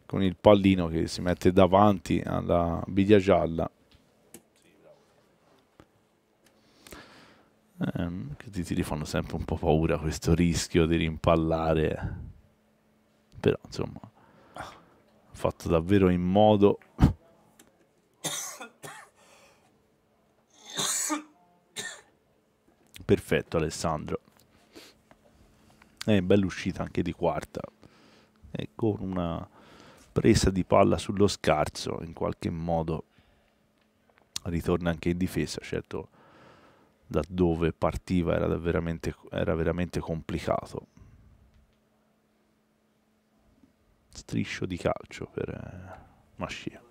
con il pallino che si mette davanti alla biglia gialla. Eh, che ti fanno sempre un po' paura questo rischio di rimpallare. Però insomma, fatto davvero in modo <coughs> perfetto Alessandro eh, bella uscita anche di quarta e con una presa di palla sullo scarso in qualche modo ritorna anche in difesa certo da dove partiva era veramente, era veramente complicato striscio di calcio per eh, Mascia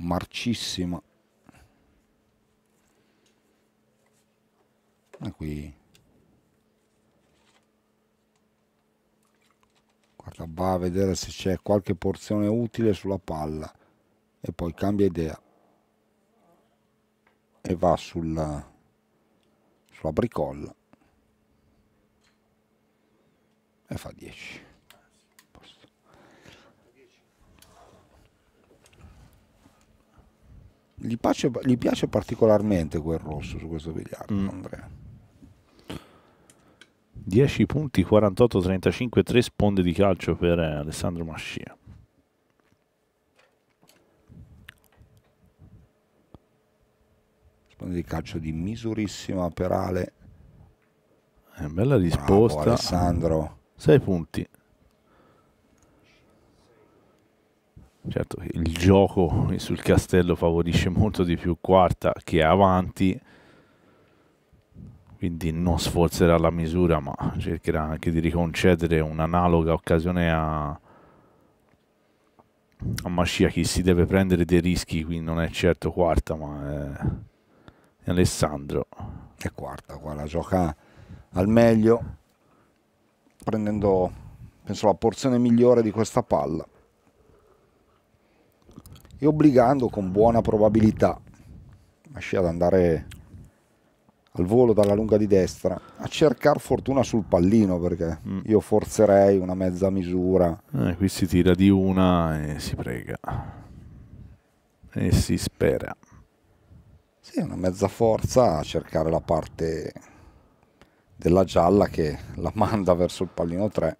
marcissima ma ah, qui guarda va a vedere se c'è qualche porzione utile sulla palla e poi cambia idea e va sul, sulla bricolla e fa 10 gli piace, gli piace particolarmente quel rosso su questo biliardo, mm. Andrea. 10 punti, 48, 35, 3 sponde di calcio per eh, Alessandro Mascia. Sponde di calcio di misurissima perale. Ale. Eh, bella risposta. Bravo, Alessandro. 6 punti. Certo, il gioco sul castello favorisce molto di più quarta che avanti, quindi non sforzerà la misura, ma cercherà anche di riconcedere un'analoga occasione a, a Mascia che si deve prendere dei rischi, qui non è certo quarta, ma è Alessandro. È quarta, guarda, gioca al meglio, prendendo penso la porzione migliore di questa palla e obbligando con buona probabilità Mascia ad andare al volo dalla lunga di destra a cercare fortuna sul pallino perché mm. io forzerei una mezza misura. Eh, qui si tira di una e si prega e si spera. Sì, una mezza forza a cercare la parte della gialla che la manda verso il pallino 3.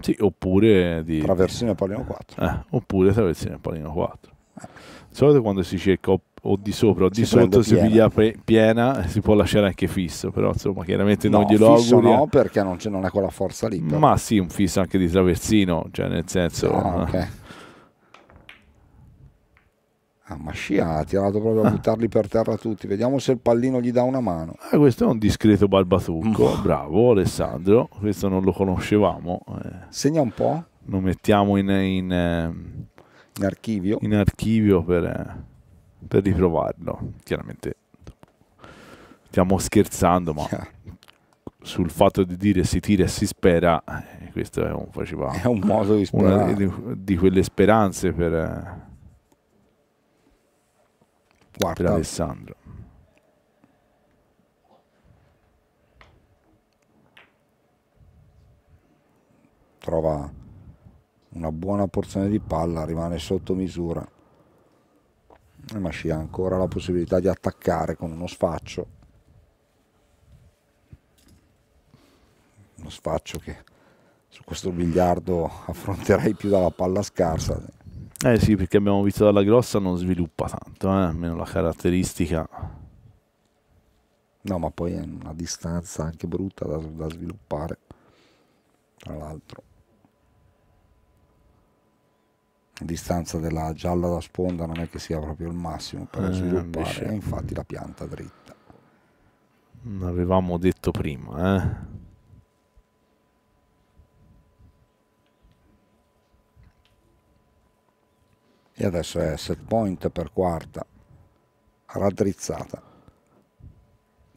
Sì, oppure di... e pallino 4. Eh, oppure e pallino 4. Di solito quando si cerca o di sopra o di si sotto si piglia piena <laughs> si può lasciare anche fisso però insomma chiaramente non no, glielo fisso auguri no perché non, non ha quella forza lì però. ma sì un fisso anche di traversino cioè nel senso ah, <laughs> okay. ah ma scia ha tirato proprio a ah. buttarli per terra tutti vediamo se il pallino gli dà una mano ah, questo è un discreto barbatucco. bravo Alessandro questo non lo conoscevamo eh. segna un po' lo mettiamo in, in ehm, in archivio, in archivio per, eh, per riprovarlo. Chiaramente stiamo scherzando, ma yeah. sul fatto di dire si tira e si spera, eh, questo è un, faceva è un modo di sperare. Una di, di quelle speranze per, eh, per Alessandro. Trova una buona porzione di palla, rimane sotto misura. Eh, ma si ha ancora la possibilità di attaccare con uno sfaccio. Uno sfaccio che su questo biliardo affronterai più dalla palla scarsa. Eh sì, perché abbiamo visto dalla grossa non sviluppa tanto, eh? almeno la caratteristica. No, ma poi è una distanza anche brutta da, da sviluppare, tra l'altro. distanza della gialla da sponda non è che sia proprio il massimo per eh, sviluppare, è infatti la pianta dritta. non mm, avevamo detto prima, eh. E adesso è set point per quarta, raddrizzata,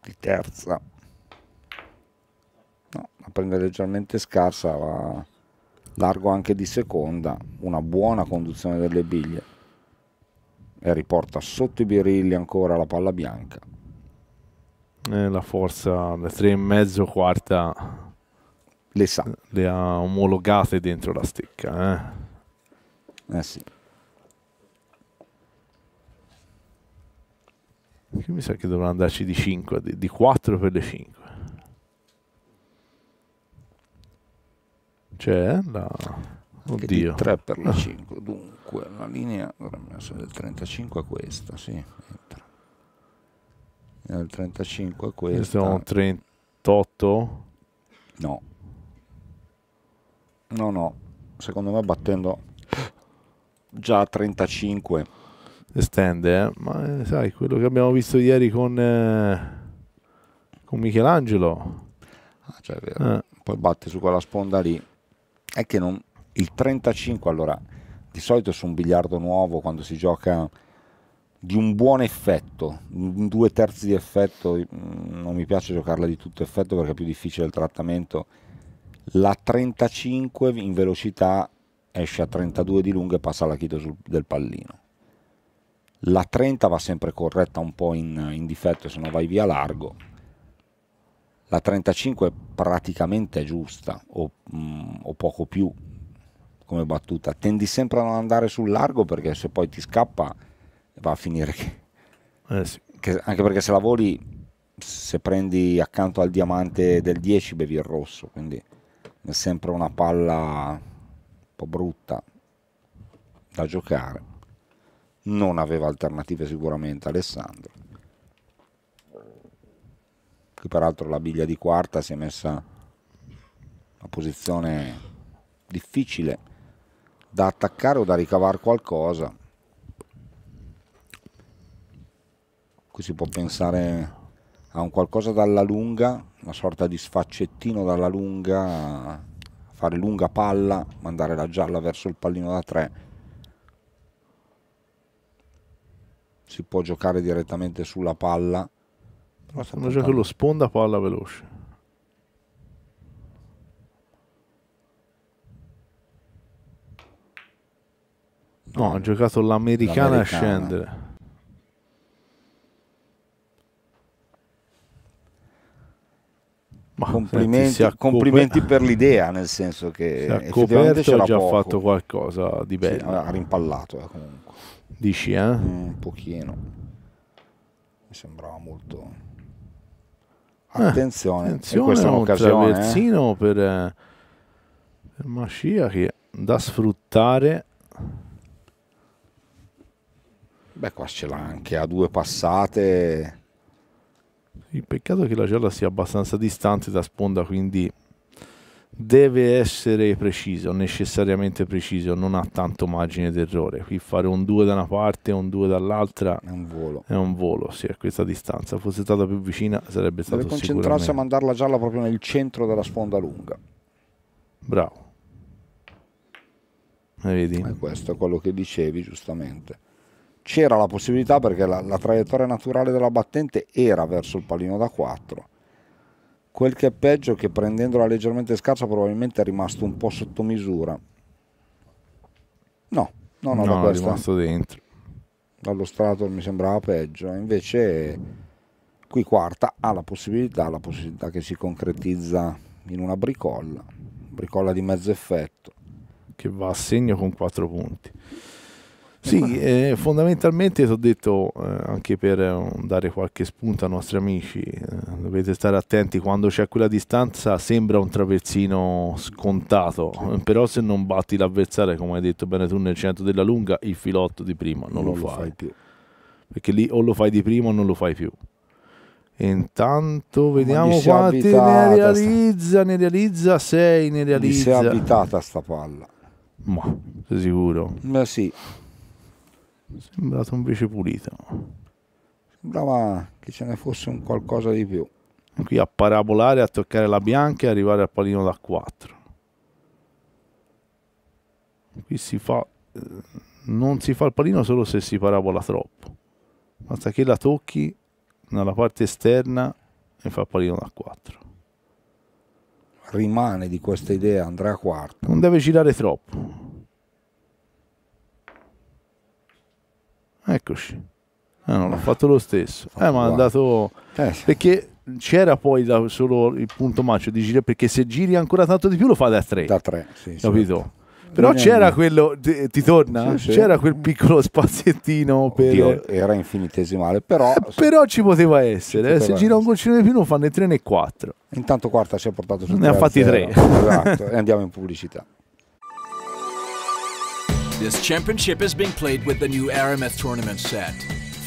di terza. No, la prende leggermente scarsa, ma largo anche di seconda, una buona conduzione delle biglie e riporta sotto i birilli ancora la palla bianca. Eh, la forza da 3,5 quarta le sa. Le ha omologate dentro la stecca. Eh, eh sì. Qui mi sa che dovranno andarci di 5, di 4 per le 5. C'è eh? la... Oddio. 3 per la <laughs> 5, dunque la linea dovremmo del 35 a questa, sì, entra. Del 35 a questa. un 38? No. No, no, secondo me battendo già a 35. Estende, eh? ma eh, sai, quello che abbiamo visto ieri con, eh, con Michelangelo. Ah, cioè, eh. Poi batte su quella sponda lì è che non, il 35, allora, di solito su un biliardo nuovo, quando si gioca di un buon effetto, due terzi di effetto, mm, non mi piace giocarla di tutto effetto perché è più difficile il trattamento, la 35 in velocità esce a 32 di lunga e passa alla chito del pallino. La 30 va sempre corretta un po' in, in difetto, se no vai via largo, la 35 è praticamente giusta o, mh, mm, o poco più come battuta, tendi sempre a non andare sul largo perché se poi ti scappa va a finire che, eh sì. che anche perché se la voli se prendi accanto al diamante del 10 bevi il rosso, quindi è sempre una palla un po' brutta da giocare. Non aveva alternative sicuramente Alessandro che peraltro la biglia di quarta si è messa in una posizione difficile da attaccare o da ricavare qualcosa qui si può pensare a un qualcosa dalla lunga una sorta di sfaccettino dalla lunga fare lunga palla mandare la gialla verso il pallino da tre si può giocare direttamente sulla palla Stanno sembra gioco lo sponda palla veloce. No, ha giocato l'americana a scendere. Ma complimenti, senti, complimenti per l'idea, nel senso che se coperto ha già poco. fatto qualcosa di bello. Sì, ha rimpallato eh, comunque. Dici, eh? Un pochino. Mi sembrava molto attenzione, eh, attenzione questa è un'occasione. Eh. traversino eh. per, per Mascia che da sfruttare. Beh, qua ce l'ha anche, a due passate. Il peccato è che la cella sia abbastanza distante da sponda, quindi deve essere preciso, necessariamente preciso, non ha tanto margine d'errore. Qui fare un 2 da una parte un 2 dall'altra è un volo. È un volo, sì, a questa distanza. Fosse stata più vicina sarebbe stato Deve concentrarsi a mandarla gialla proprio nel centro della sponda lunga. Bravo. E eh, vedi? E questo è quello che dicevi giustamente. C'era la possibilità perché la, la traiettoria naturale della battente era verso il pallino da 4 Quel che è peggio è che prendendola leggermente scarsa probabilmente è rimasto un po' sotto misura. No, no, no, no è rimasto dentro. Dallo strato mi sembrava peggio, invece qui quarta ha la possibilità, la possibilità che si concretizza in una bricolla, bricolla di mezzo effetto. Che va a segno con quattro punti. Sì, eh, fondamentalmente ti ho detto eh, anche per eh, dare qualche spunto ai nostri amici, eh, dovete stare attenti quando c'è quella distanza sembra un traversino scontato, sì. Eh, però se non batti l'avversario come hai detto bene tu nel centro della lunga il filotto di prima non, non lo, lo fai. più. Perché lì o lo fai di prima o non lo fai più. Intanto vediamo quanti ne realizza, sta... ne realizza 6, ne realizza. Mi si è abitata sta palla. Ma, sei sicuro? Ma sì sembrato invece pulito sembrava che ce ne fosse un qualcosa di più qui a parabolare a toccare la bianca e arrivare al pallino da 4 qui si fa eh, non si fa il pallino solo se si parabola troppo basta che la tocchi nella parte esterna e fa il palino da 4 rimane di questa idea andrà a quarta non deve girare troppo Eccoci. Eh, ah, non l'ha fatto lo stesso. Eh, ma è andato... Eh, perché c'era poi la, solo il punto macio di girare, perché se giri ancora tanto di più lo fa da tre. Da tre, sì. Capito? Certo. Però c'era quello, ti, ti torna? Sì, sì. C'era quel piccolo <laughs> spaziettino per... Oddio, era infinitesimale, però... Eh, però ci poteva essere, ci eh, poteva se gira un goccino di più non fa né 3 né 4. Intanto quarta ci ha portato su Ne ha fatti 3. Esatto, e andiamo in pubblicità. This championship is being played with the new Aramith tournament set.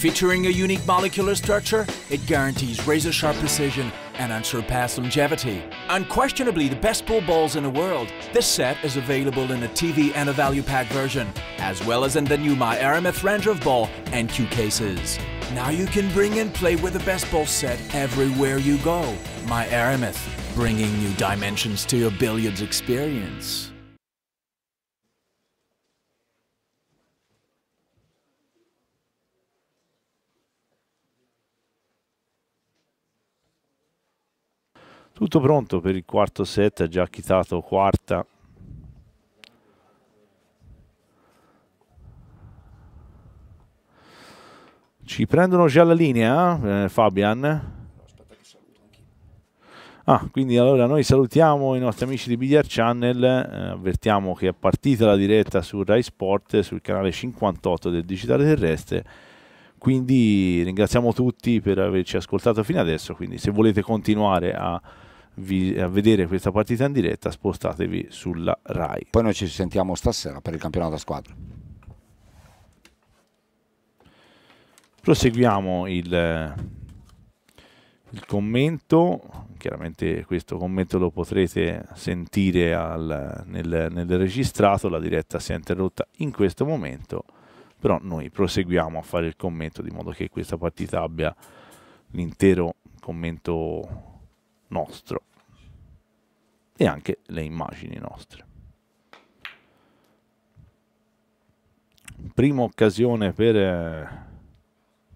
Featuring a unique molecular structure, it guarantees razor-sharp precision and unsurpassed longevity. Unquestionably the best pool balls in the world, this set is available in a TV and a value pack version, as well as in the new My Aramith range of ball and cue cases. Now you can bring and play with the best ball set everywhere you go. My Aramith, bringing new dimensions to your billiards experience. Tutto pronto per il quarto set, ha già chitato quarta. Ci prendono già la linea, eh, Fabian. Ah, quindi allora noi salutiamo i nostri amici di Billiard Channel, eh, avvertiamo che è partita la diretta su Rai Sport sul canale 58 del Digitale Terrestre quindi ringraziamo tutti per averci ascoltato fino adesso, quindi se volete continuare a, vi, a vedere questa partita in diretta spostatevi sulla RAI. Poi noi ci sentiamo stasera per il campionato a squadra. Proseguiamo il, il, commento, chiaramente questo commento lo potrete sentire al, nel, nel registrato, la diretta si è interrotta in questo momento però noi proseguiamo a fare il commento di modo che questa partita abbia l'intero commento nostro e anche le immagini nostre. Prima occasione per eh,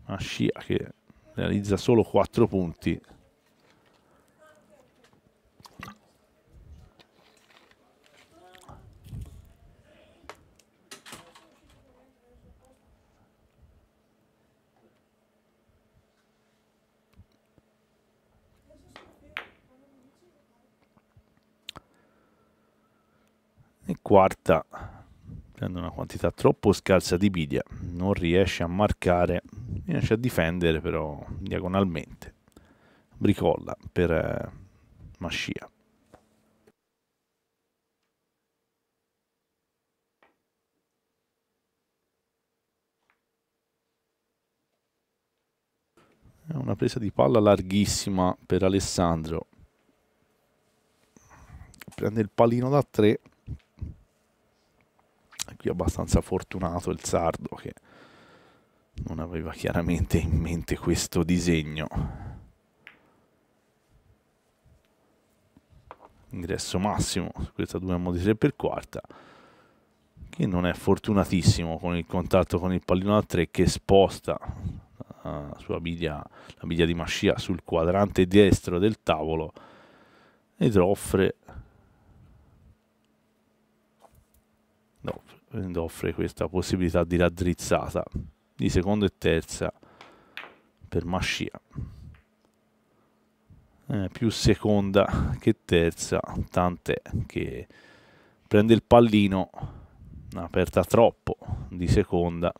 Ascia che realizza solo 4 punti quarta prende una quantità troppo scarsa di biglia, non riesce a marcare, riesce a difendere però diagonalmente. Bricolla per eh, Mascia. È una presa di palla larghissima per Alessandro. Prende il pallino da 3 qui abbastanza fortunato il sardo che non aveva chiaramente in mente questo disegno. Ingresso massimo su questa 2 a modo di 3 per quarta, che non è fortunatissimo con il contatto con il pallino a 3 che sposta la sua biglia, la biglia di Mascia sul quadrante destro del tavolo ed offre Eh, offre questa possibilità di raddrizzata di seconda e terza per Mascia. Eh, più seconda che terza, tant'è che prende il pallino aperta troppo di seconda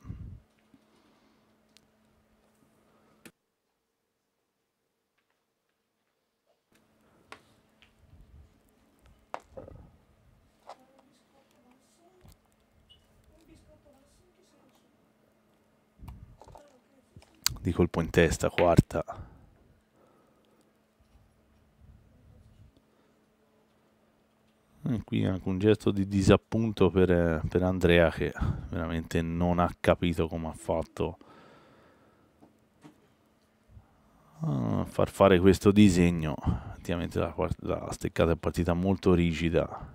di colpo in testa, quarta. E eh, qui anche un gesto di disappunto per, eh, per Andrea che veramente non ha capito come ha fatto a far fare questo disegno. Effettivamente la, la steccata è partita molto rigida.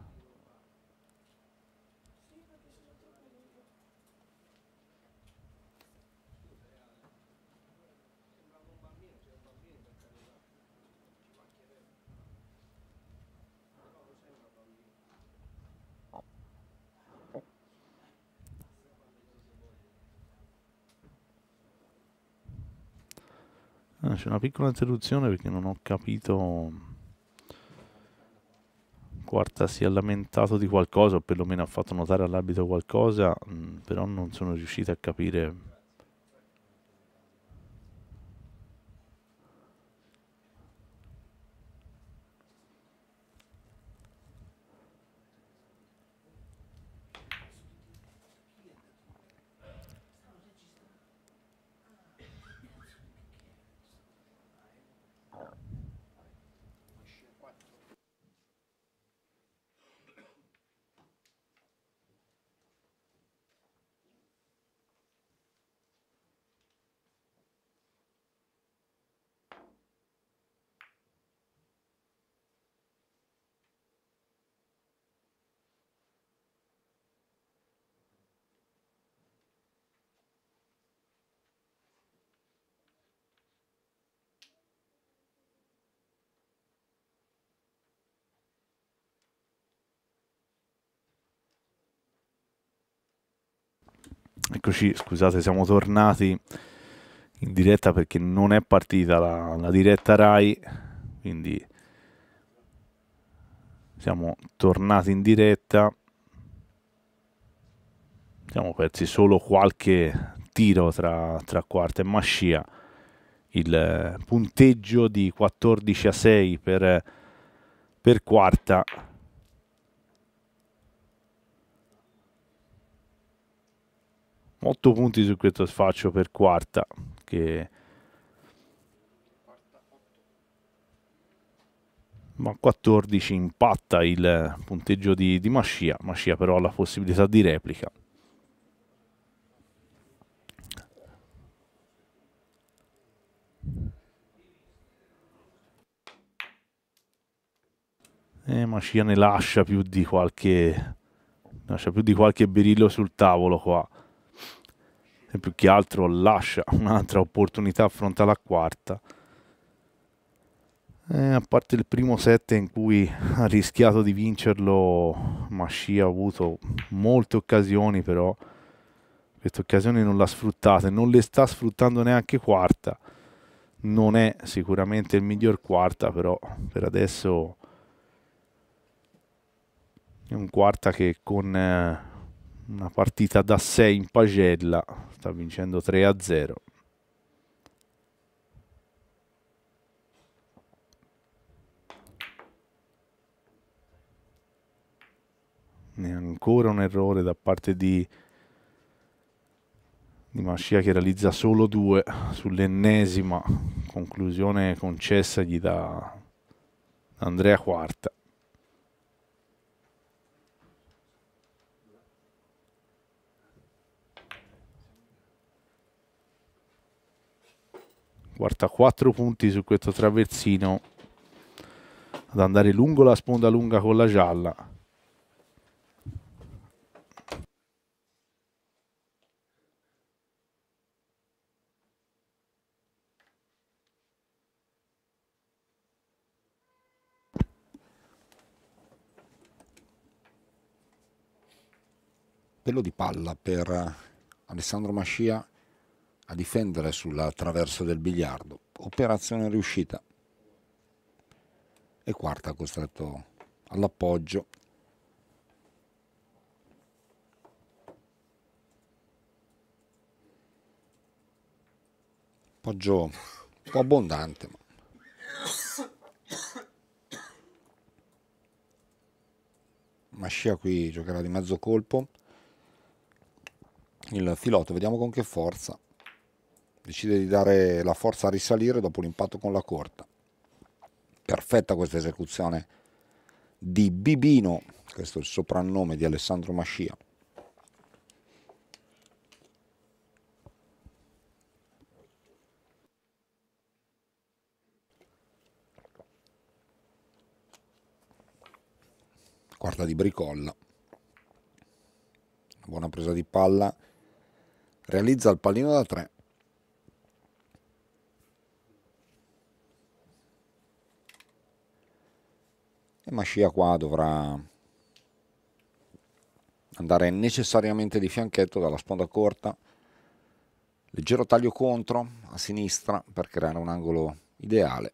Ah, c'è una piccola interruzione perché non ho capito. Quarta si è lamentato di qualcosa, o perlomeno ha fatto notare all'abito qualcosa, mh, mm, però non sono riuscito a capire Eccoci, scusate, siamo tornati in diretta perché non è partita la, la diretta Rai, quindi siamo tornati in diretta. Siamo persi solo qualche tiro tra, tra quarta e Mascia. Il eh, punteggio di 14 a 6 per, per quarta 8 punti su questo sfaccio per quarta che ma 14 impatta il punteggio di, di Mascia Mascia però ha la possibilità di replica e eh, Mascia ne lascia più di qualche lascia più di qualche berillo sul tavolo qua e più che altro lascia un'altra opportunità fronte alla quarta. Eh, a parte il primo set in cui ha rischiato di vincerlo, Masci ha avuto molte occasioni, però queste occasioni non l'ha sfruttata e non le sta sfruttando neanche quarta. Non è sicuramente il miglior quarta, però per adesso è un quarta che con... Eh, una partita da 6 in pagella, sta vincendo 3 a 0. E ancora un errore da parte di, di Mascia che realizza solo due sull'ennesima conclusione concessagli da Andrea Quarta. Guarda, 4 punti su questo traversino ad andare lungo la sponda lunga con la gialla. Pelo di palla per Alessandro Mascia a difendere sulla traversa del biliardo. Operazione riuscita. E quarta costretto all'appoggio. Appoggio un po' abbondante. Ma... Mascia qui giocherà di mezzo colpo il filotto, vediamo con che forza decide di dare la forza a risalire dopo l'impatto con la corta. Perfetta questa esecuzione di Bibino, questo è il soprannome di Alessandro Mascia. Quarta di Bricolla. Buona presa di palla. Realizza il pallino da 3. E Mascia qua dovrà andare necessariamente di fianchetto dalla sponda corta. Leggero taglio contro a sinistra per creare un angolo ideale.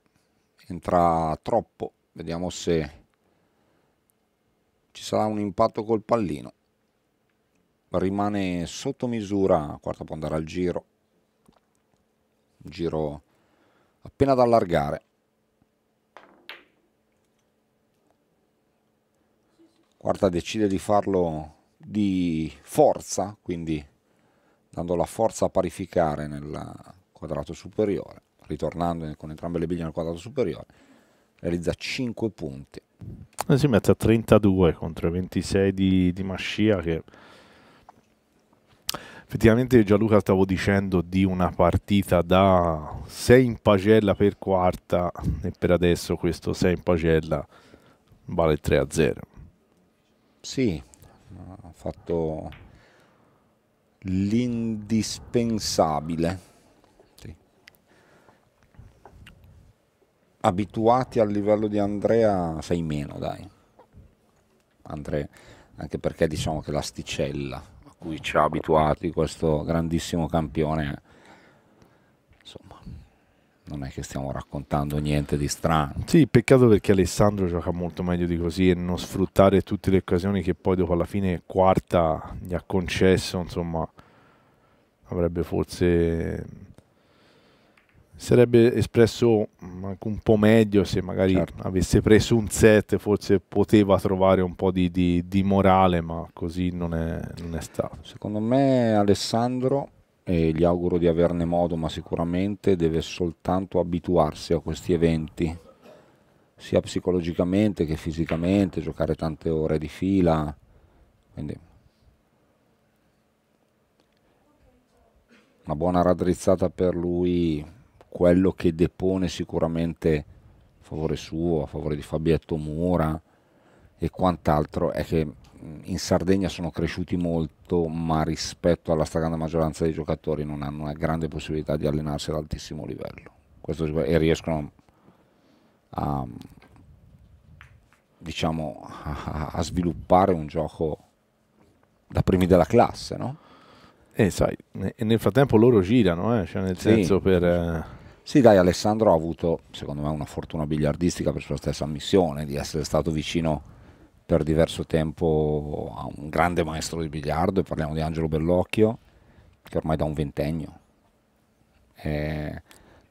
Entra troppo, vediamo se ci sarà un impatto col pallino. Rimane sotto misura, quarta può andare al giro. Un giro appena da allargare. Quarta decide di farlo di forza, quindi dando la forza a parificare nel quadrato superiore, ritornando con entrambe le biglie nel quadrato superiore, realizza 5 punti. E eh si mette a 32 contro i 26 di, di Mascia che effettivamente Gianluca stavo dicendo di una partita da 6 in pagella per quarta e per adesso questo 6 in pagella vale 3 a 0 sì, ha fatto l'indispensabile. Sì. Abituati al livello di Andrea sei meno, dai. Andrea, anche perché diciamo che l'asticella a cui ci ha abituati questo grandissimo campione non è che stiamo raccontando niente di strano. Sì, peccato perché Alessandro gioca molto meglio di così e non sfruttare tutte le occasioni che poi dopo alla fine quarta gli ha concesso, insomma, avrebbe forse sarebbe espresso anche un po' meglio se magari certo. avesse preso un set, forse poteva trovare un po' di, di, di morale, ma così non è, non è stato. Secondo me Alessandro e gli auguro di averne modo, ma sicuramente deve soltanto abituarsi a questi eventi, sia psicologicamente che fisicamente, giocare tante ore di fila. Quindi una buona raddrizzata per lui, quello che depone sicuramente a favore suo, a favore di Fabietto Mura e quant'altro, è che in Sardegna sono cresciuti molto, ma rispetto alla stragrande maggioranza dei giocatori non hanno una grande possibilità di allenarsi ad altissimo livello. Questo, e riescono a, diciamo, a, a, sviluppare un gioco da primi della classe, no? E sai, nel frattempo loro girano, eh? cioè nel sì. senso per... Eh, sì, dai, Alessandro ha avuto, secondo me, una fortuna biliardistica per sua stessa missione, di essere stato vicino a per diverso tempo a un grande maestro di biliardo, e parliamo di Angelo Bellocchio, che ormai da un ventennio è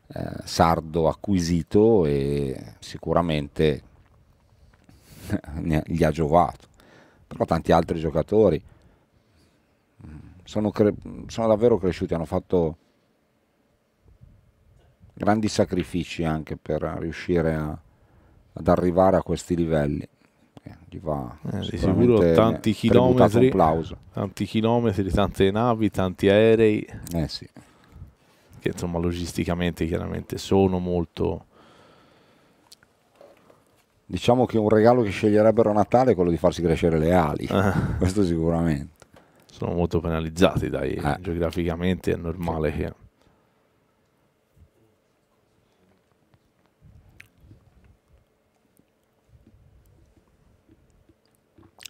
eh, sardo acquisito e sicuramente gli ha giovato, però tanti altri giocatori mm, sono, sono davvero cresciuti, hanno fatto grandi sacrifici anche per riuscire a, ad arrivare a questi livelli gli va eh, di sicuro tanti chilometri, tanti chilometri, tante navi, tanti aerei. Eh sì. Che insomma logisticamente chiaramente sono molto... Diciamo che un regalo che sceglierebbero a Natale è quello di farsi crescere le ali, eh. questo sicuramente. Sono molto penalizzati dai, eh. geograficamente è normale sì. che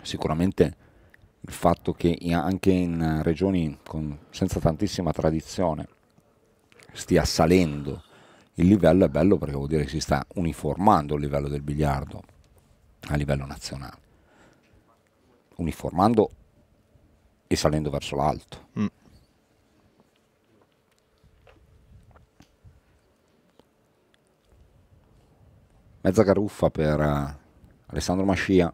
sicuramente il fatto che anche in regioni con, senza tantissima tradizione stia salendo il livello è bello perché vuol dire che si sta uniformando il livello del biliardo a livello nazionale, uniformando e salendo verso l'alto. Mm. Mezza garuffa per eh, Alessandro Mascia.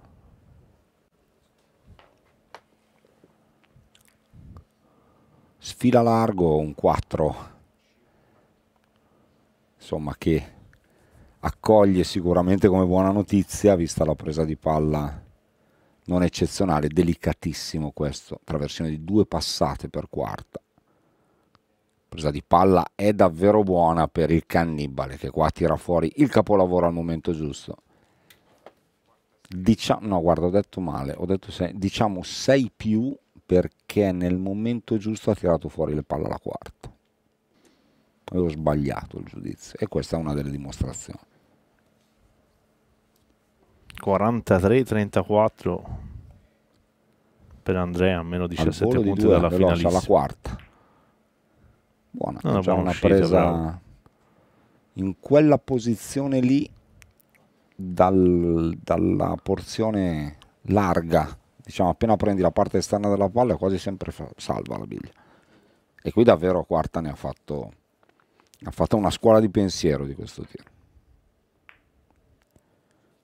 sfila largo un 4 insomma che accoglie sicuramente come buona notizia vista la presa di palla non eccezionale delicatissimo questo traversione di due passate per quarta presa di palla è davvero buona per il cannibale che qua tira fuori il capolavoro al momento giusto diciamo no guarda ho detto male ho detto diciamo sei, diciamo 6 più perché nel momento giusto ha tirato fuori le palle alla quarta. Avevo sbagliato il giudizio e questa è una delle dimostrazioni. 43-34 per Andrea, meno 17 punti di due, dalla finalissima. alla quarta. Buona, non c'è una uscita, presa bravo. in quella posizione lì dal, dalla porzione larga diciamo appena prendi la parte esterna della palla quasi sempre salva la biglia e qui davvero Quarta ne ha fatto, ha fatto una scuola di pensiero di questo tiro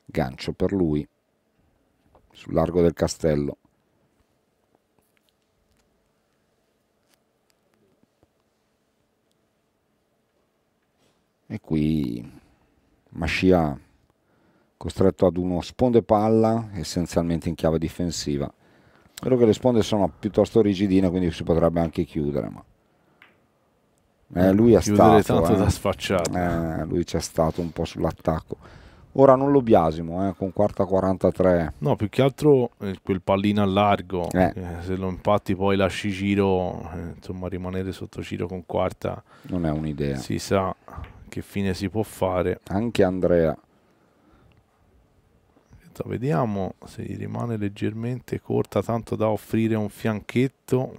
gancio per lui sul largo del castello e qui Mascia costretto ad uno sponde palla essenzialmente in chiave difensiva. Vedo che le sponde sono piuttosto rigidine, quindi si potrebbe anche chiudere. Ma... Eh, eh lui è Chiudere stato tanto eh. da sfacciare. Eh, lui c'è stato un po' sull'attacco. Ora non lo biasimo eh, con quarta 43. No, più che altro eh, quel pallino a largo. Eh. se lo impatti poi lasci giro, insomma, rimanere sotto giro con quarta. Non è un'idea. Si sa che fine si può fare. Anche Andrea corta vediamo se rimane leggermente corta tanto da offrire un fianchetto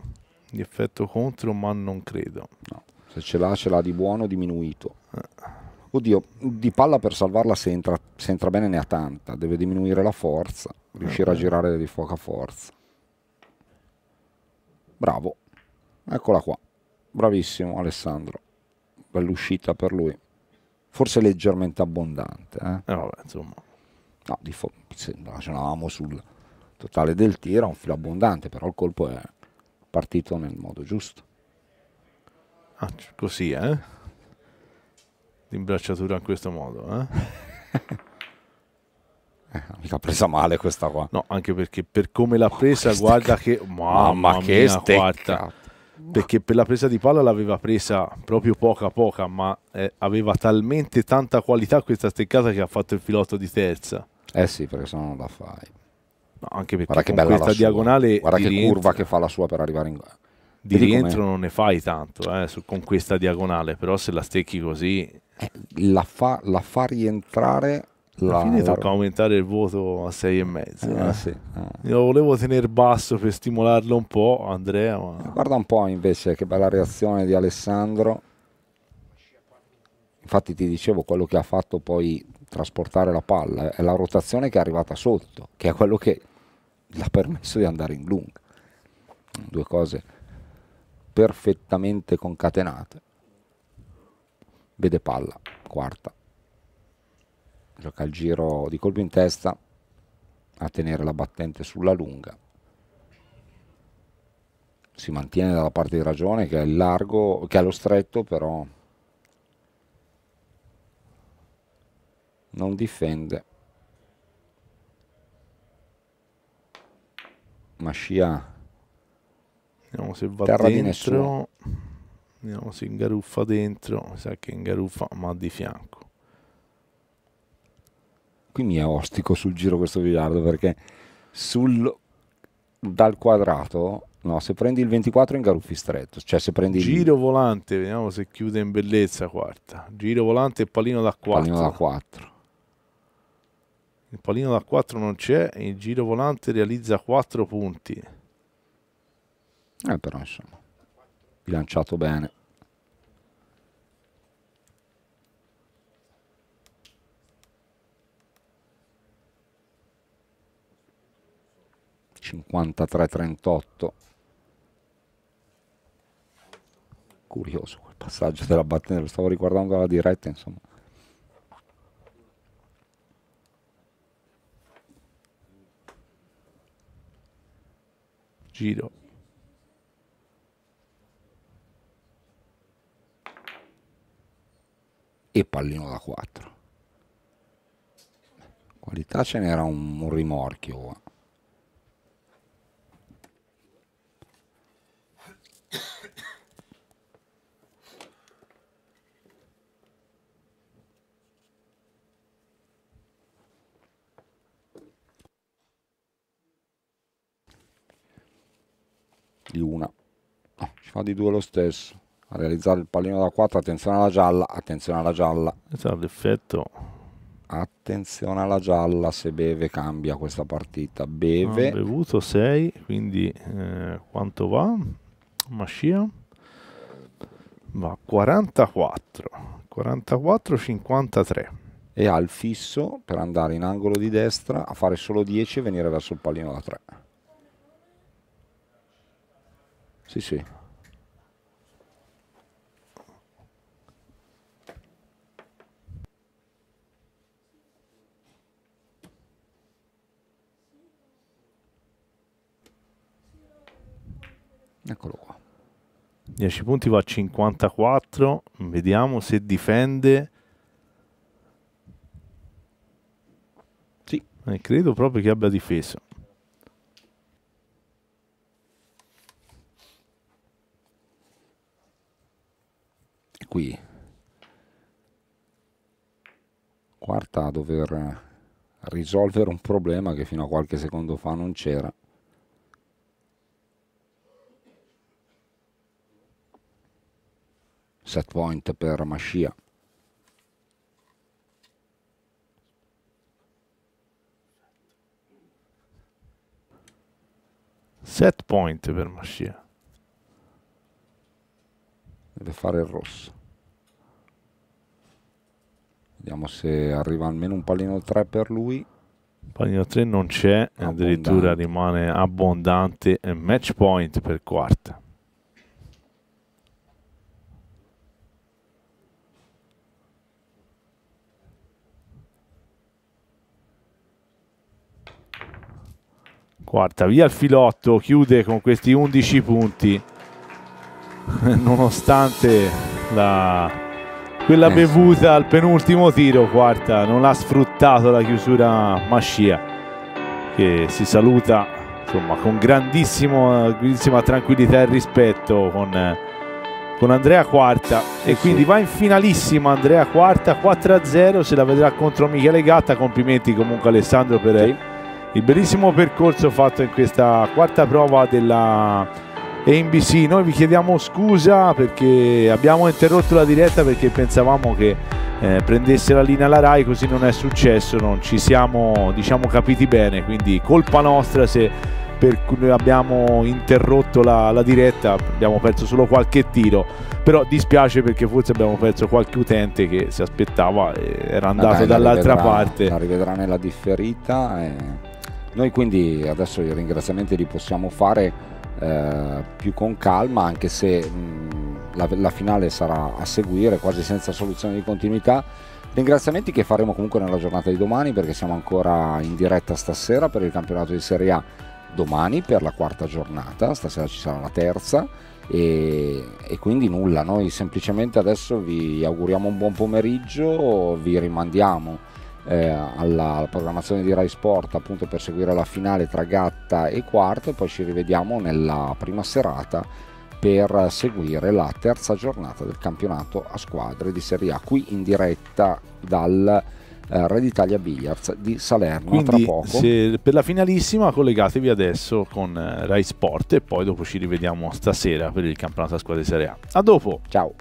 di effetto contro ma non credo no. se ce l'ha ce l'ha di buono diminuito eh. oddio di palla per salvarla se entra, se entra bene ne ha tanta deve diminuire la forza riuscire eh a girare di fuoco a forza bravo eccola qua bravissimo Alessandro bell'uscita per lui forse leggermente abbondante eh? eh vabbè, insomma no, di fo- ragionavamo sul totale del tiro, un filo abbondante, però il colpo è partito nel modo giusto. Ah, così, eh? L'imbracciatura in questo modo, eh? <laughs> Eh, mica presa male questa qua. No, anche perché per come l'ha presa, mamma guarda che... che... <laughs> Mamma, mamma che stecca! Perché per la presa di palla l'aveva presa proprio poca poca, ma eh, aveva talmente tanta qualità questa steccata che ha fatto il filotto di terza. Eh sì, perché se no non la fai. No, anche perché Guarda che bella questa diagonale. Guarda di che rientro. curva che fa la sua per arrivare in gara. Di Vedi rientro com'è? non ne fai tanto eh, su, con questa diagonale, però se la stecchi così. Eh, la, fa, la, fa, rientrare. Alla fine tocca aumentare il voto a 6,5. Eh, ah, eh. Sì, eh. Ah. Lo volevo tenere basso per stimolarlo un po', Andrea. Ma... Eh, guarda un po' invece che bella reazione di Alessandro. Infatti ti dicevo quello che ha fatto poi trasportare la palla, eh, è la rotazione che è arrivata sotto, che è quello che l'ha permesso di andare in lunga. Due cose perfettamente concatenate. Vede palla, quarta. Gioca il giro di colpo in testa a tenere la battente sulla lunga. Si mantiene dalla parte di ragione che è, largo, che è lo stretto, però non difende ma scia vediamo se va Terra dentro vediamo se ingaruffa dentro mi sa che ingaruffa ma di fianco qui mi è ostico sul giro questo biliardo perché sul dal quadrato no se prendi il 24 ingaruffi stretto cioè se prendi giro il... volante vediamo se chiude in bellezza quarta giro volante e pallino da 4 pallino da 4 il pallino da 4 non c'è il giro volante realizza 4 punti eh, però insomma bilanciato bene cinquantatré trentotto curioso quel passaggio della batteria, lo stavo riguardando dalla diretta, insomma. giro. E pallino da 4. Qualità ce n'era un, un rimorchio. di una no, ci fa di due lo stesso a realizzare il pallino da 4 attenzione alla gialla attenzione alla gialla l'effetto attenzione alla gialla se beve cambia questa partita beve ha bevuto 6 quindi eh, quanto va Mascia va 44 44 53 e ha il fisso per andare in angolo di destra a fare solo 10 e venire verso il pallino da 3 sì, sì. Eccolo qua. 10 punti va a 54, vediamo se difende. Sì. Eh, credo proprio che abbia difeso. qui quarta a dover risolvere un problema che fino a qualche secondo fa non c'era set point per Mascia set point per Mascia deve fare il rosso Vediamo se arriva almeno un pallino 3 per lui. Pallino 3 non c'è, addirittura rimane abbondante e match point per quarta. Quarta via il filotto, chiude con questi 11 punti, <laughs> nonostante la quella eh. bevuta al penultimo tiro, quarta, non ha sfruttato la chiusura Mascia, che si saluta insomma, con grandissima tranquillità e rispetto con, con Andrea Quarta e quindi va in finalissima Andrea Quarta 4-0, se la vedrà contro Michele Gatta, complimenti comunque Alessandro per sì. il bellissimo percorso fatto in questa quarta prova della e NBC. Noi vi chiediamo scusa perché abbiamo interrotto la diretta perché pensavamo che eh, prendesse la linea la RAI, così non è successo, non ci siamo diciamo, capiti bene, quindi colpa nostra se per cui abbiamo interrotto la, la, diretta, abbiamo perso solo qualche tiro, però dispiace perché forse abbiamo perso qualche utente che si aspettava eh, era andato dall'altra parte. La rivedrà nella differita. E... Eh. Noi quindi adesso i ringraziamenti li possiamo fare eh, più con calma anche se mh, la, la finale sarà a seguire quasi senza soluzione di continuità ringraziamenti che faremo comunque nella giornata di domani perché siamo ancora in diretta stasera per il campionato di Serie A domani per la quarta giornata stasera ci sarà la terza e, e, quindi nulla, noi semplicemente adesso vi auguriamo un buon pomeriggio, vi rimandiamo eh, alla, alla, programmazione di Rai Sport appunto per seguire la finale tra Gatta e Quarto e poi ci rivediamo nella prima serata per seguire la terza giornata del campionato a squadre di Serie A qui in diretta dal eh, Re d'Italia Billiards di Salerno Quindi, tra poco. Se per la finalissima collegatevi adesso con eh, Rai Sport e poi dopo ci rivediamo stasera per il campionato a squadre di Serie A. A dopo. Ciao.